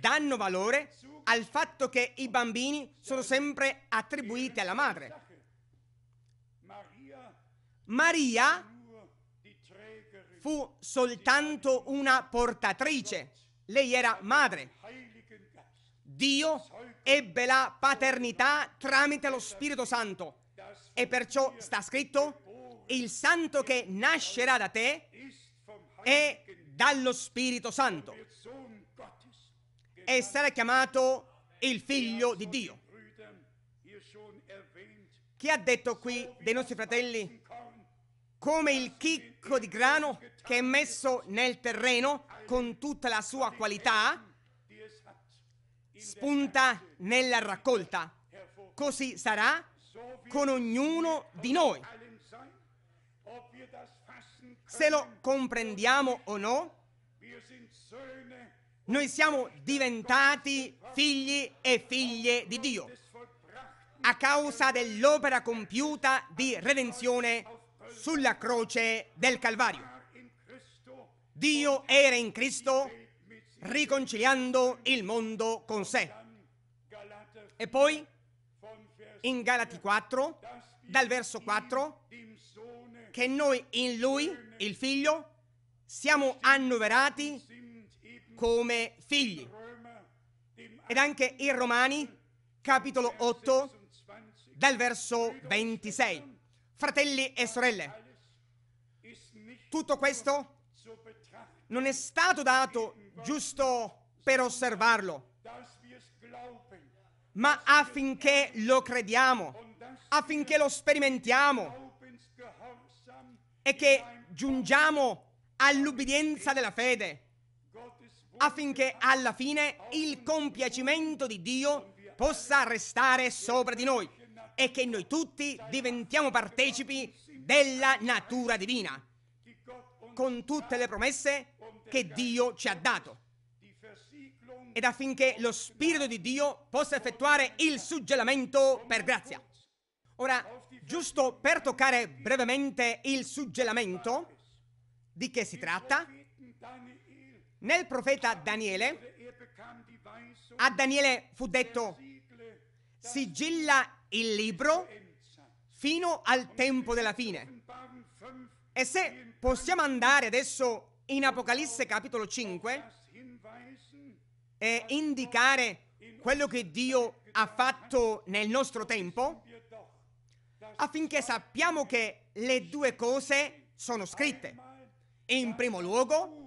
danno valore al fatto che i bambini sono sempre attribuiti alla madre. Maria fu soltanto una portatrice, lei era madre. Dio ebbe la paternità tramite lo Spirito Santo e perciò sta scritto il santo che nascerà da te è dallo Spirito Santo e sarà chiamato il figlio di Dio. Chi ha detto qui dei nostri fratelli come il chicco di grano che è messo nel terreno con tutta la sua qualità spunta nella raccolta. Così sarà con ognuno di noi se lo comprendiamo o no, noi siamo diventati figli e figlie di Dio a causa dell'opera compiuta di redenzione sulla croce del Calvario. Dio era in Cristo riconciliando il mondo con sé. E poi in Galati 4, dal verso 4, che noi in lui, il figlio, siamo annoverati come figli. Ed anche in Romani, capitolo 8, dal verso 26. Fratelli e sorelle, tutto questo non è stato dato giusto per osservarlo, ma affinché lo crediamo, affinché lo sperimentiamo è che giungiamo all'ubbidienza della fede, affinché alla fine il compiacimento di Dio possa restare sopra di noi e che noi tutti diventiamo partecipi della natura divina, con tutte le promesse che Dio ci ha dato. Ed affinché lo Spirito di Dio possa effettuare il suggellamento per grazia. Ora, Giusto per toccare brevemente il suggellamento, di che si tratta? Nel profeta Daniele, a Daniele fu detto, sigilla il libro fino al tempo della fine. E se possiamo andare adesso in Apocalisse capitolo 5 e indicare quello che Dio ha fatto nel nostro tempo, affinché sappiamo che le due cose sono scritte. In primo luogo,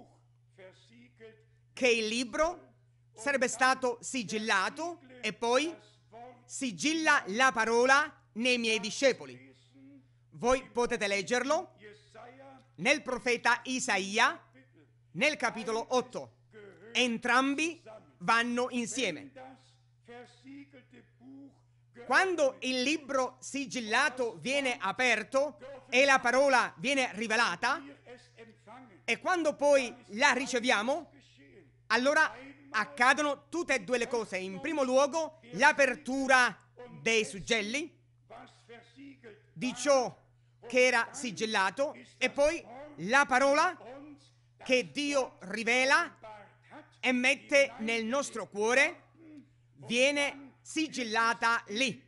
che il libro sarebbe stato sigillato e poi sigilla la parola nei miei discepoli. Voi potete leggerlo nel profeta Isaia nel capitolo 8. Entrambi vanno insieme. Quando il libro sigillato viene aperto e la parola viene rivelata, e quando poi la riceviamo, allora accadono tutte e due le cose. In primo luogo, l'apertura dei suggelli di ciò che era sigillato e poi la parola che Dio rivela e mette nel nostro cuore viene sigillata lì.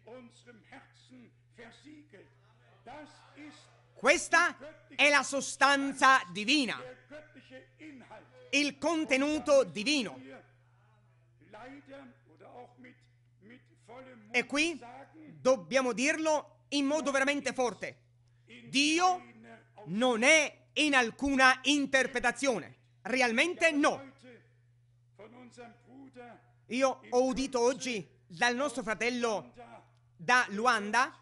Questa è la sostanza divina, il contenuto divino. E qui dobbiamo dirlo in modo veramente forte. Dio non è in alcuna interpretazione. Realmente no. Io ho udito oggi dal nostro fratello da Luanda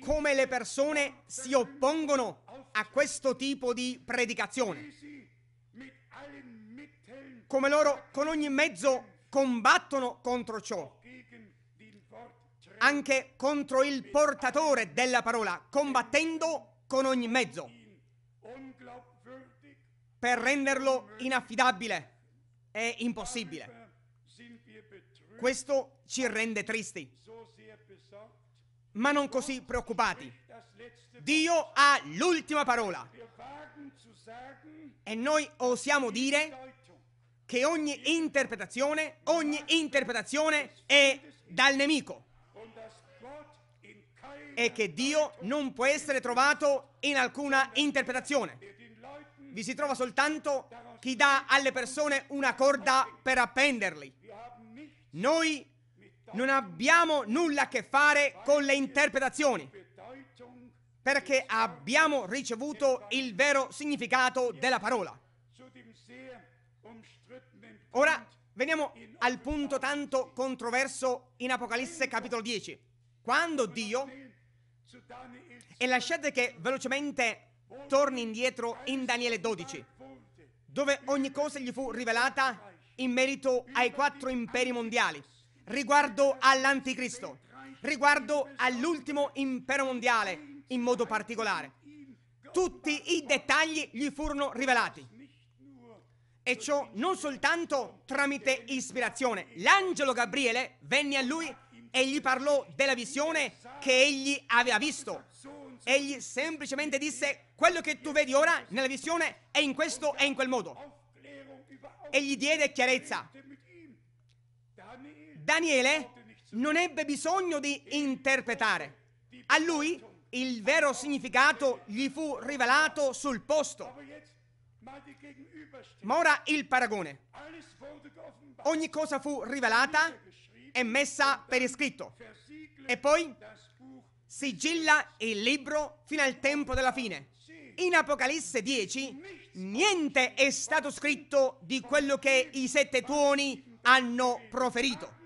come le persone si oppongono a questo tipo di predicazione, come loro con ogni mezzo combattono contro ciò, anche contro il portatore della parola, combattendo con ogni mezzo per renderlo inaffidabile è impossibile. Questo ci rende tristi, ma non così preoccupati. Dio ha l'ultima parola e noi osiamo dire che ogni interpretazione, ogni interpretazione è dal nemico e che Dio non può essere trovato in alcuna interpretazione vi si trova soltanto chi dà alle persone una corda per appenderli. Noi non abbiamo nulla a che fare con le interpretazioni, perché abbiamo ricevuto il vero significato della parola. Ora veniamo al punto tanto controverso in Apocalisse capitolo 10, quando Dio, e lasciate che velocemente torni indietro in Daniele 12, dove ogni cosa gli fu rivelata in merito ai quattro imperi mondiali, riguardo all'anticristo, riguardo all'ultimo impero mondiale in modo particolare. Tutti i dettagli gli furono rivelati. E ciò non soltanto tramite ispirazione. L'angelo Gabriele venne a lui e gli parlò della visione che egli aveva visto Egli semplicemente disse quello che tu vedi ora nella visione è in questo e in quel modo. Egli diede chiarezza. Daniele non ebbe bisogno di interpretare. A lui il vero significato gli fu rivelato sul posto. Ma ora il paragone. Ogni cosa fu rivelata e messa per iscritto. E poi sigilla il libro fino al tempo della fine. In Apocalisse 10 niente è stato scritto di quello che i sette tuoni hanno proferito.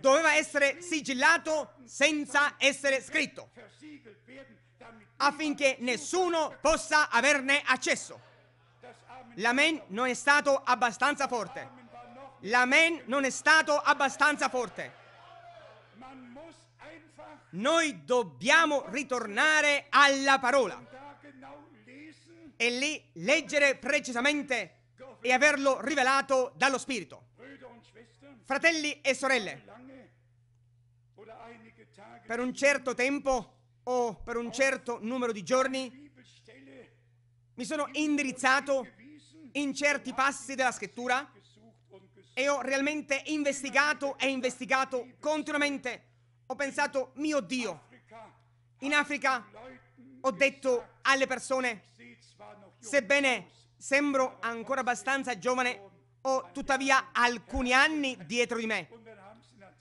Doveva essere sigillato senza essere scritto, affinché nessuno possa averne accesso. L'amen non è stato abbastanza forte. L'amen non è stato abbastanza forte. Noi dobbiamo ritornare alla parola e lì leggere precisamente e averlo rivelato dallo Spirito. Fratelli e sorelle, per un certo tempo o per un certo numero di giorni mi sono indirizzato in certi passi della scrittura e ho realmente investigato e investigato continuamente ho pensato, mio Dio, in Africa ho detto alle persone, sebbene sembro ancora abbastanza giovane, ho tuttavia alcuni anni dietro di me.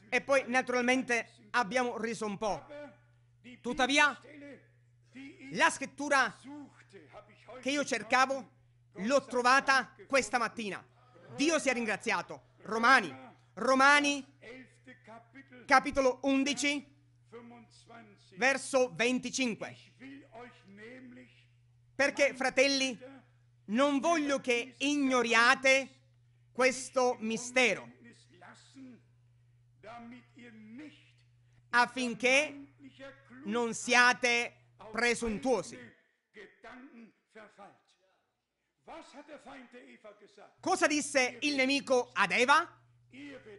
E poi naturalmente abbiamo riso un po'. Tuttavia, la scrittura che io cercavo l'ho trovata questa mattina. Dio sia ringraziato. Romani, Romani capitolo 11, verso 25. Perché, fratelli, non voglio che ignoriate questo mistero affinché non siate presuntuosi. Cosa disse il nemico ad Eva?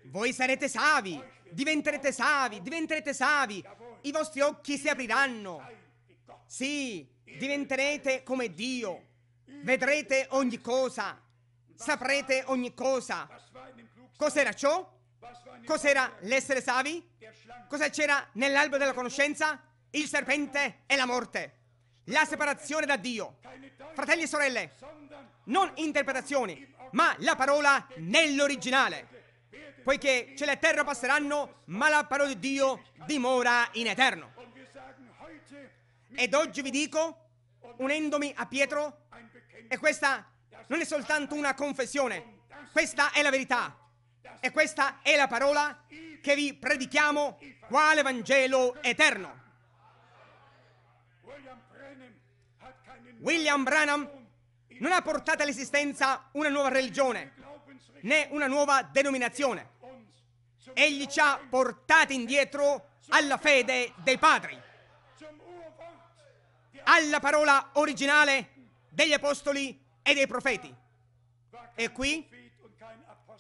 Voi sarete savi, diventerete savi, diventerete savi, i vostri occhi si apriranno. Sì, diventerete come Dio, vedrete ogni cosa, saprete ogni cosa. Cos'era ciò? Cos'era l'essere savi? Cosa c'era nell'albero della conoscenza? Il serpente e la morte. La separazione da Dio. Fratelli e sorelle, non interpretazioni, ma la parola nell'originale poiché cielo e terra passeranno, ma la parola di Dio dimora in eterno. Ed oggi vi dico, unendomi a Pietro, e questa non è soltanto una confessione, questa è la verità. E questa è la parola che vi predichiamo, quale Vangelo eterno. William Branham non ha portato all'esistenza una nuova religione né una nuova denominazione. Egli ci ha portati indietro alla fede dei padri, alla parola originale degli apostoli e dei profeti. E qui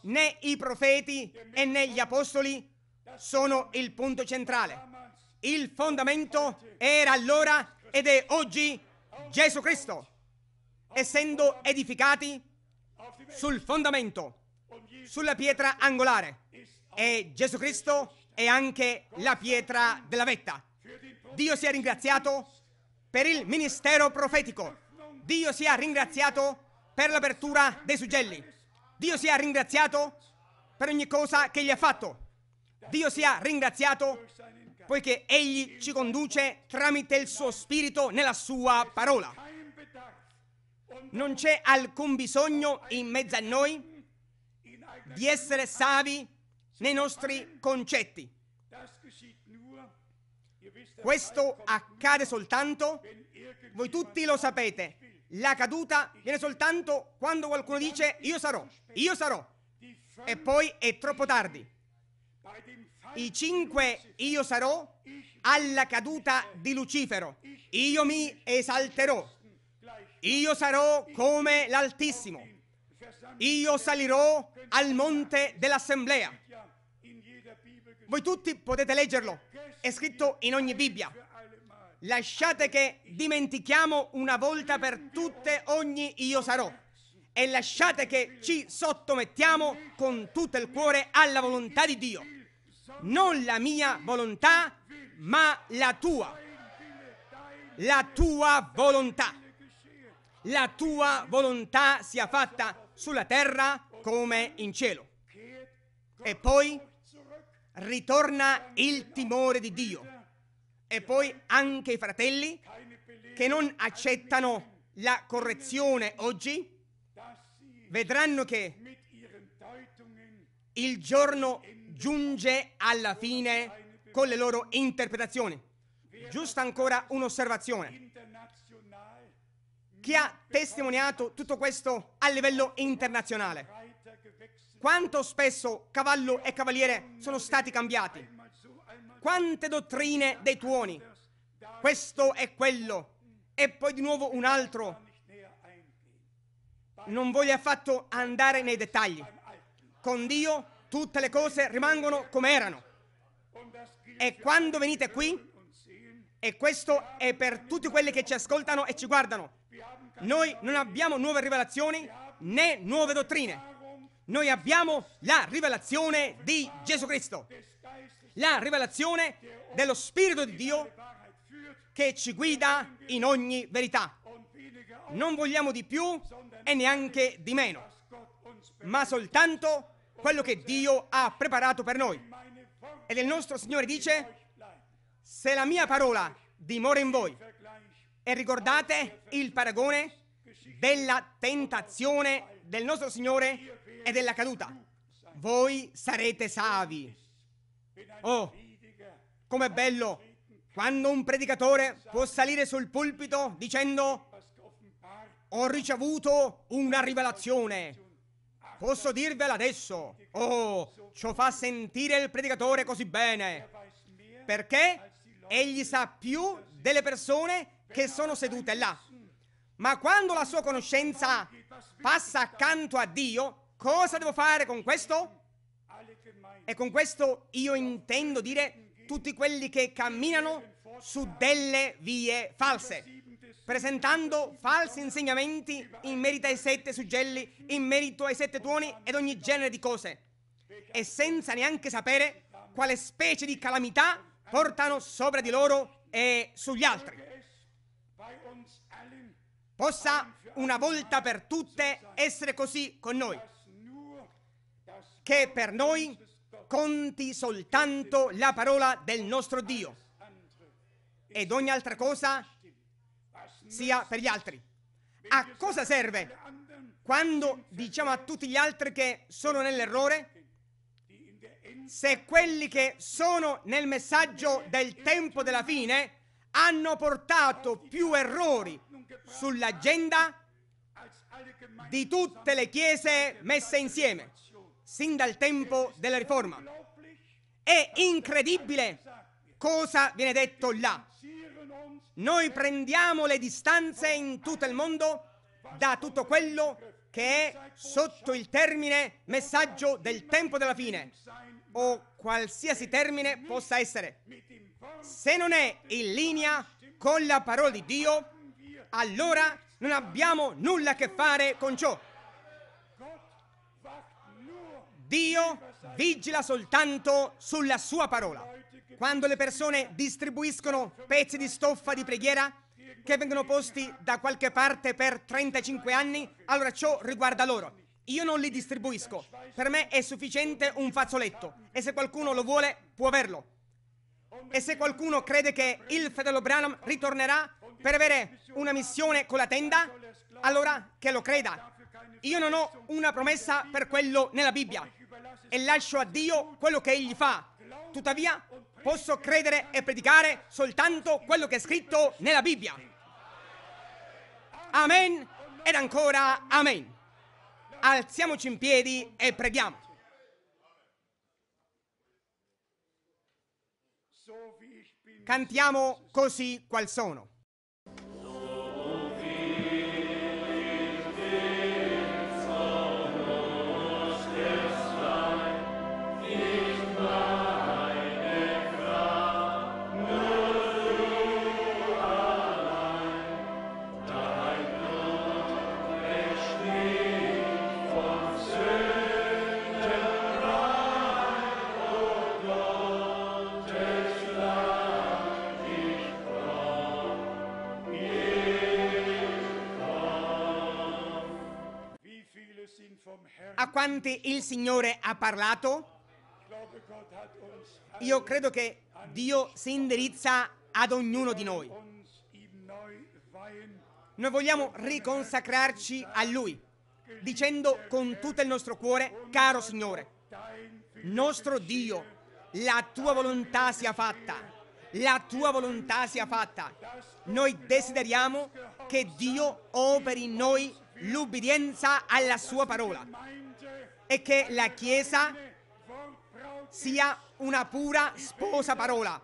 né i profeti e né gli apostoli sono il punto centrale. Il fondamento era allora ed è oggi Gesù Cristo, essendo edificati sul fondamento, sulla pietra angolare e Gesù Cristo è anche la pietra della vetta. Dio sia ringraziato per il ministero profetico. Dio sia ringraziato per l'apertura dei suggelli. Dio sia ringraziato per ogni cosa che gli ha fatto. Dio sia ringraziato poiché Egli ci conduce tramite il suo spirito nella sua parola. Non c'è alcun bisogno in mezzo a noi di essere savi nei nostri concetti. Questo accade soltanto, voi tutti lo sapete, la caduta viene soltanto quando qualcuno dice io sarò, io sarò, e poi è troppo tardi. I cinque io sarò alla caduta di Lucifero, io mi esalterò, io sarò come l'Altissimo, io salirò al monte dell'assemblea. Voi tutti potete leggerlo, è scritto in ogni Bibbia. Lasciate che dimentichiamo una volta per tutte ogni io sarò e lasciate che ci sottomettiamo con tutto il cuore alla volontà di Dio. Non la mia volontà, ma la tua. La tua volontà. La tua volontà sia fatta sulla terra come in cielo. E poi ritorna il timore di Dio e poi anche i fratelli che non accettano la correzione oggi vedranno che il giorno giunge alla fine con le loro interpretazioni. Giusta ancora un'osservazione. Chi ha testimoniato tutto questo a livello internazionale? Quanto spesso cavallo e cavaliere sono stati cambiati? Quante dottrine dei tuoni? Questo è quello, e poi di nuovo un altro. Non voglio affatto andare nei dettagli. Con Dio tutte le cose rimangono come erano. E quando venite qui, e questo è per tutti quelli che ci ascoltano e ci guardano, noi non abbiamo nuove rivelazioni né nuove dottrine noi abbiamo la rivelazione di Gesù Cristo, la rivelazione dello Spirito di Dio che ci guida in ogni verità. Non vogliamo di più e neanche di meno, ma soltanto quello che Dio ha preparato per noi. Ed il nostro Signore dice, se la mia parola dimora in voi, e ricordate il paragone della tentazione del nostro Signore e della caduta. Voi sarete savi. Oh, com'è bello quando un predicatore può salire sul pulpito dicendo ho ricevuto una rivelazione. Posso dirvela adesso. Oh, ciò fa sentire il predicatore così bene. Perché egli sa più delle persone che sono sedute là. Ma quando la sua conoscenza passa accanto a Dio, cosa devo fare con questo? E con questo io intendo dire tutti quelli che camminano su delle vie false, presentando falsi insegnamenti in merito ai sette suggelli, in merito ai sette tuoni ed ogni genere di cose, e senza neanche sapere quale specie di calamità portano sopra di loro e sugli altri. Possa una volta per tutte essere così con noi che per noi conti soltanto la parola del nostro Dio ed ogni altra cosa sia per gli altri. A cosa serve quando diciamo a tutti gli altri che sono nell'errore? Se quelli che sono nel messaggio del tempo della fine hanno portato più errori sull'agenda di tutte le chiese messe insieme sin dal tempo della riforma. È incredibile cosa viene detto là. Noi prendiamo le distanze in tutto il mondo da tutto quello che è sotto il termine messaggio del tempo della fine o qualsiasi termine possa essere. Se non è in linea con la parola di Dio, allora non abbiamo nulla a che fare con ciò. Dio vigila soltanto sulla sua parola. Quando le persone distribuiscono pezzi di stoffa di preghiera che vengono posti da qualche parte per 35 anni, allora ciò riguarda loro. Io non li distribuisco. Per me è sufficiente un fazzoletto e se qualcuno lo vuole può averlo. E se qualcuno crede che il fratello Branham ritornerà per avere una missione con la tenda, allora che lo creda. Io non ho una promessa per quello nella Bibbia e lascio a Dio quello che Egli fa. Tuttavia posso credere e predicare soltanto quello che è scritto nella Bibbia. Amen ed ancora amen. Alziamoci in piedi e preghiamo. Cantiamo così qual sono. nonostante il Signore ha parlato, io credo che Dio si indirizza ad ognuno di noi. Noi vogliamo riconsacrarci a Lui, dicendo con tutto il nostro cuore, caro Signore, nostro Dio, la tua volontà sia fatta, la tua volontà sia fatta. Noi desideriamo che Dio operi in noi l'ubbidienza alla sua parola è che la Chiesa sia una pura sposa parola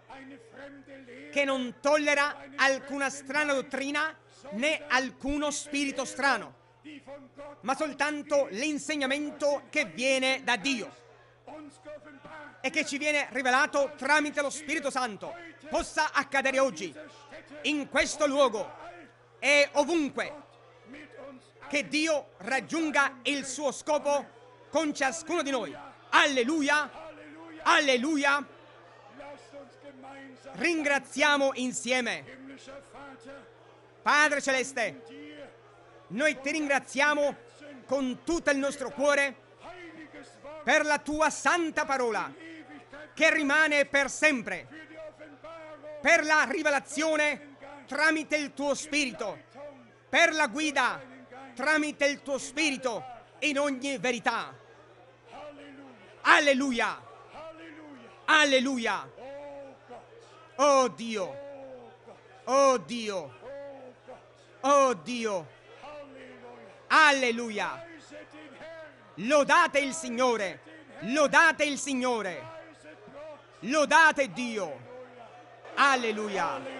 che non tollera alcuna strana dottrina né alcuno spirito strano, ma soltanto l'insegnamento che viene da Dio e che ci viene rivelato tramite lo Spirito Santo possa accadere oggi, in questo luogo e ovunque, che Dio raggiunga il suo scopo con ciascuno di noi. Alleluia! Alleluia! Ringraziamo insieme. Padre Celeste, noi ti ringraziamo con tutto il nostro cuore per la tua santa parola che rimane per sempre, per la rivelazione tramite il tuo spirito, per la guida tramite il tuo spirito in ogni verità. Alleluia. Alleluia. Oh, oh Dio. Oh Dio. Oh, oh Dio. Alleluia. Lodate il Signore. Lodate il Signore. Lodate Dio. Alleluia.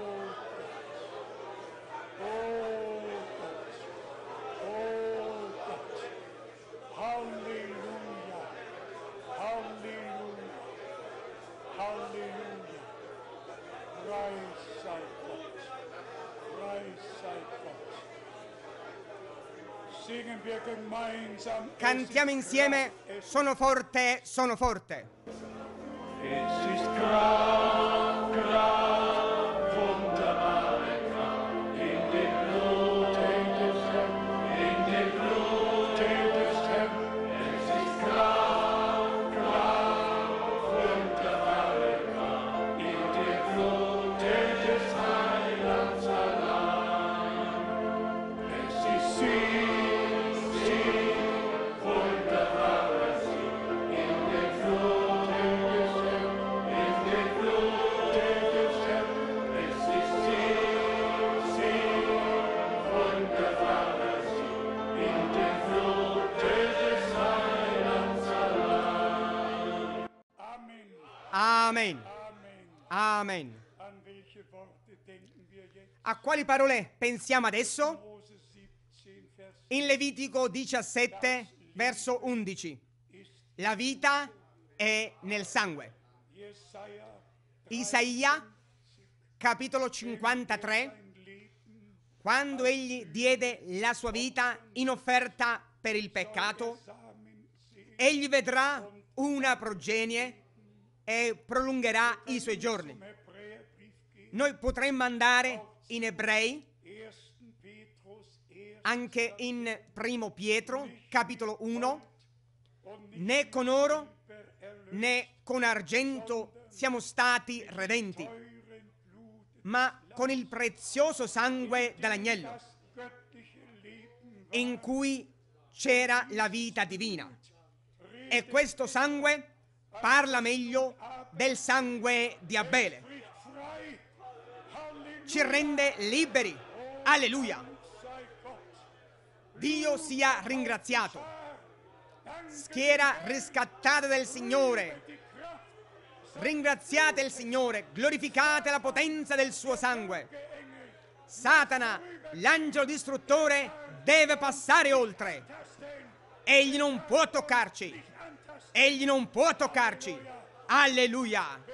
Cantiamo insieme Sono forte, sono forte. quali parole pensiamo adesso? In Levitico 17, verso 11. La vita è nel sangue. Isaia, capitolo 53, quando egli diede la sua vita in offerta per il peccato, egli vedrà una progenie e prolungherà i suoi giorni. Noi potremmo andare in Ebrei, anche in Primo Pietro, capitolo 1, né con oro né con argento siamo stati redenti, ma con il prezioso sangue dell'agnello, in cui c'era la vita divina. E questo sangue parla meglio del sangue di Abele ci rende liberi. Alleluia. Dio sia ringraziato. Schiera riscattata del Signore. Ringraziate il Signore, glorificate la potenza del suo sangue. Satana, l'angelo distruttore, deve passare oltre. Egli non può toccarci. Egli non può toccarci. Alleluia.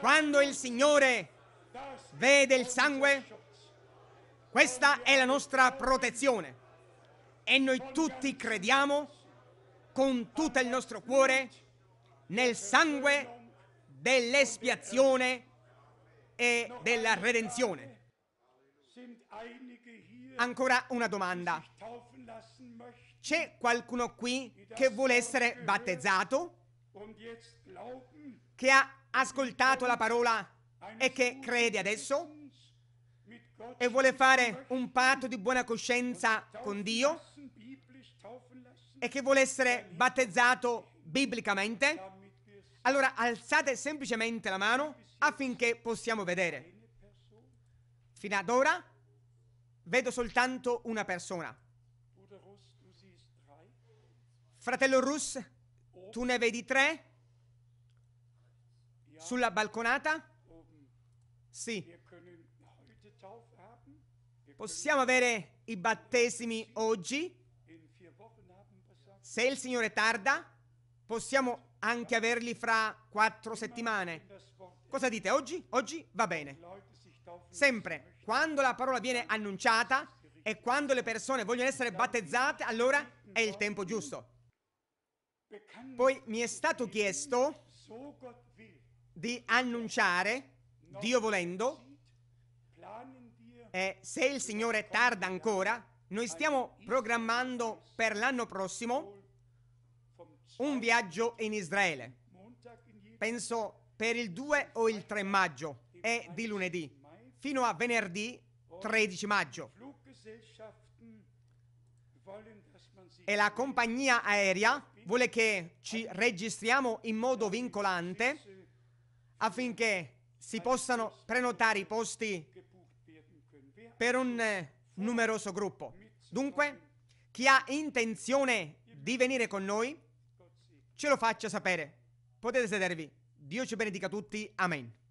Quando il Signore Vede il sangue? Questa è la nostra protezione. E noi tutti crediamo con tutto il nostro cuore nel sangue dell'espiazione e della redenzione. Ancora una domanda. C'è qualcuno qui che vuole essere battezzato? Che ha ascoltato la parola e che crede adesso e vuole fare un patto di buona coscienza con Dio e che vuole essere battezzato biblicamente, allora alzate semplicemente la mano affinché possiamo vedere. Fino ad ora vedo soltanto una persona. Fratello Rus, tu ne vedi tre sulla balconata? Sì. Possiamo avere i battesimi oggi? Se il Signore tarda, possiamo anche averli fra quattro settimane. Cosa dite? Oggi? Oggi va bene. Sempre, quando la parola viene annunciata e quando le persone vogliono essere battezzate, allora è il tempo giusto. Poi mi è stato chiesto di annunciare Dio volendo, e eh, se il Signore tarda ancora, noi stiamo programmando per l'anno prossimo un viaggio in Israele. Penso per il 2 o il 3 maggio e di lunedì fino a venerdì 13 maggio. E la compagnia aerea vuole che ci registriamo in modo vincolante affinché si possano prenotare i posti per un eh, numeroso gruppo. Dunque, chi ha intenzione di venire con noi, ce lo faccia sapere. Potete sedervi. Dio ci benedica tutti. Amen.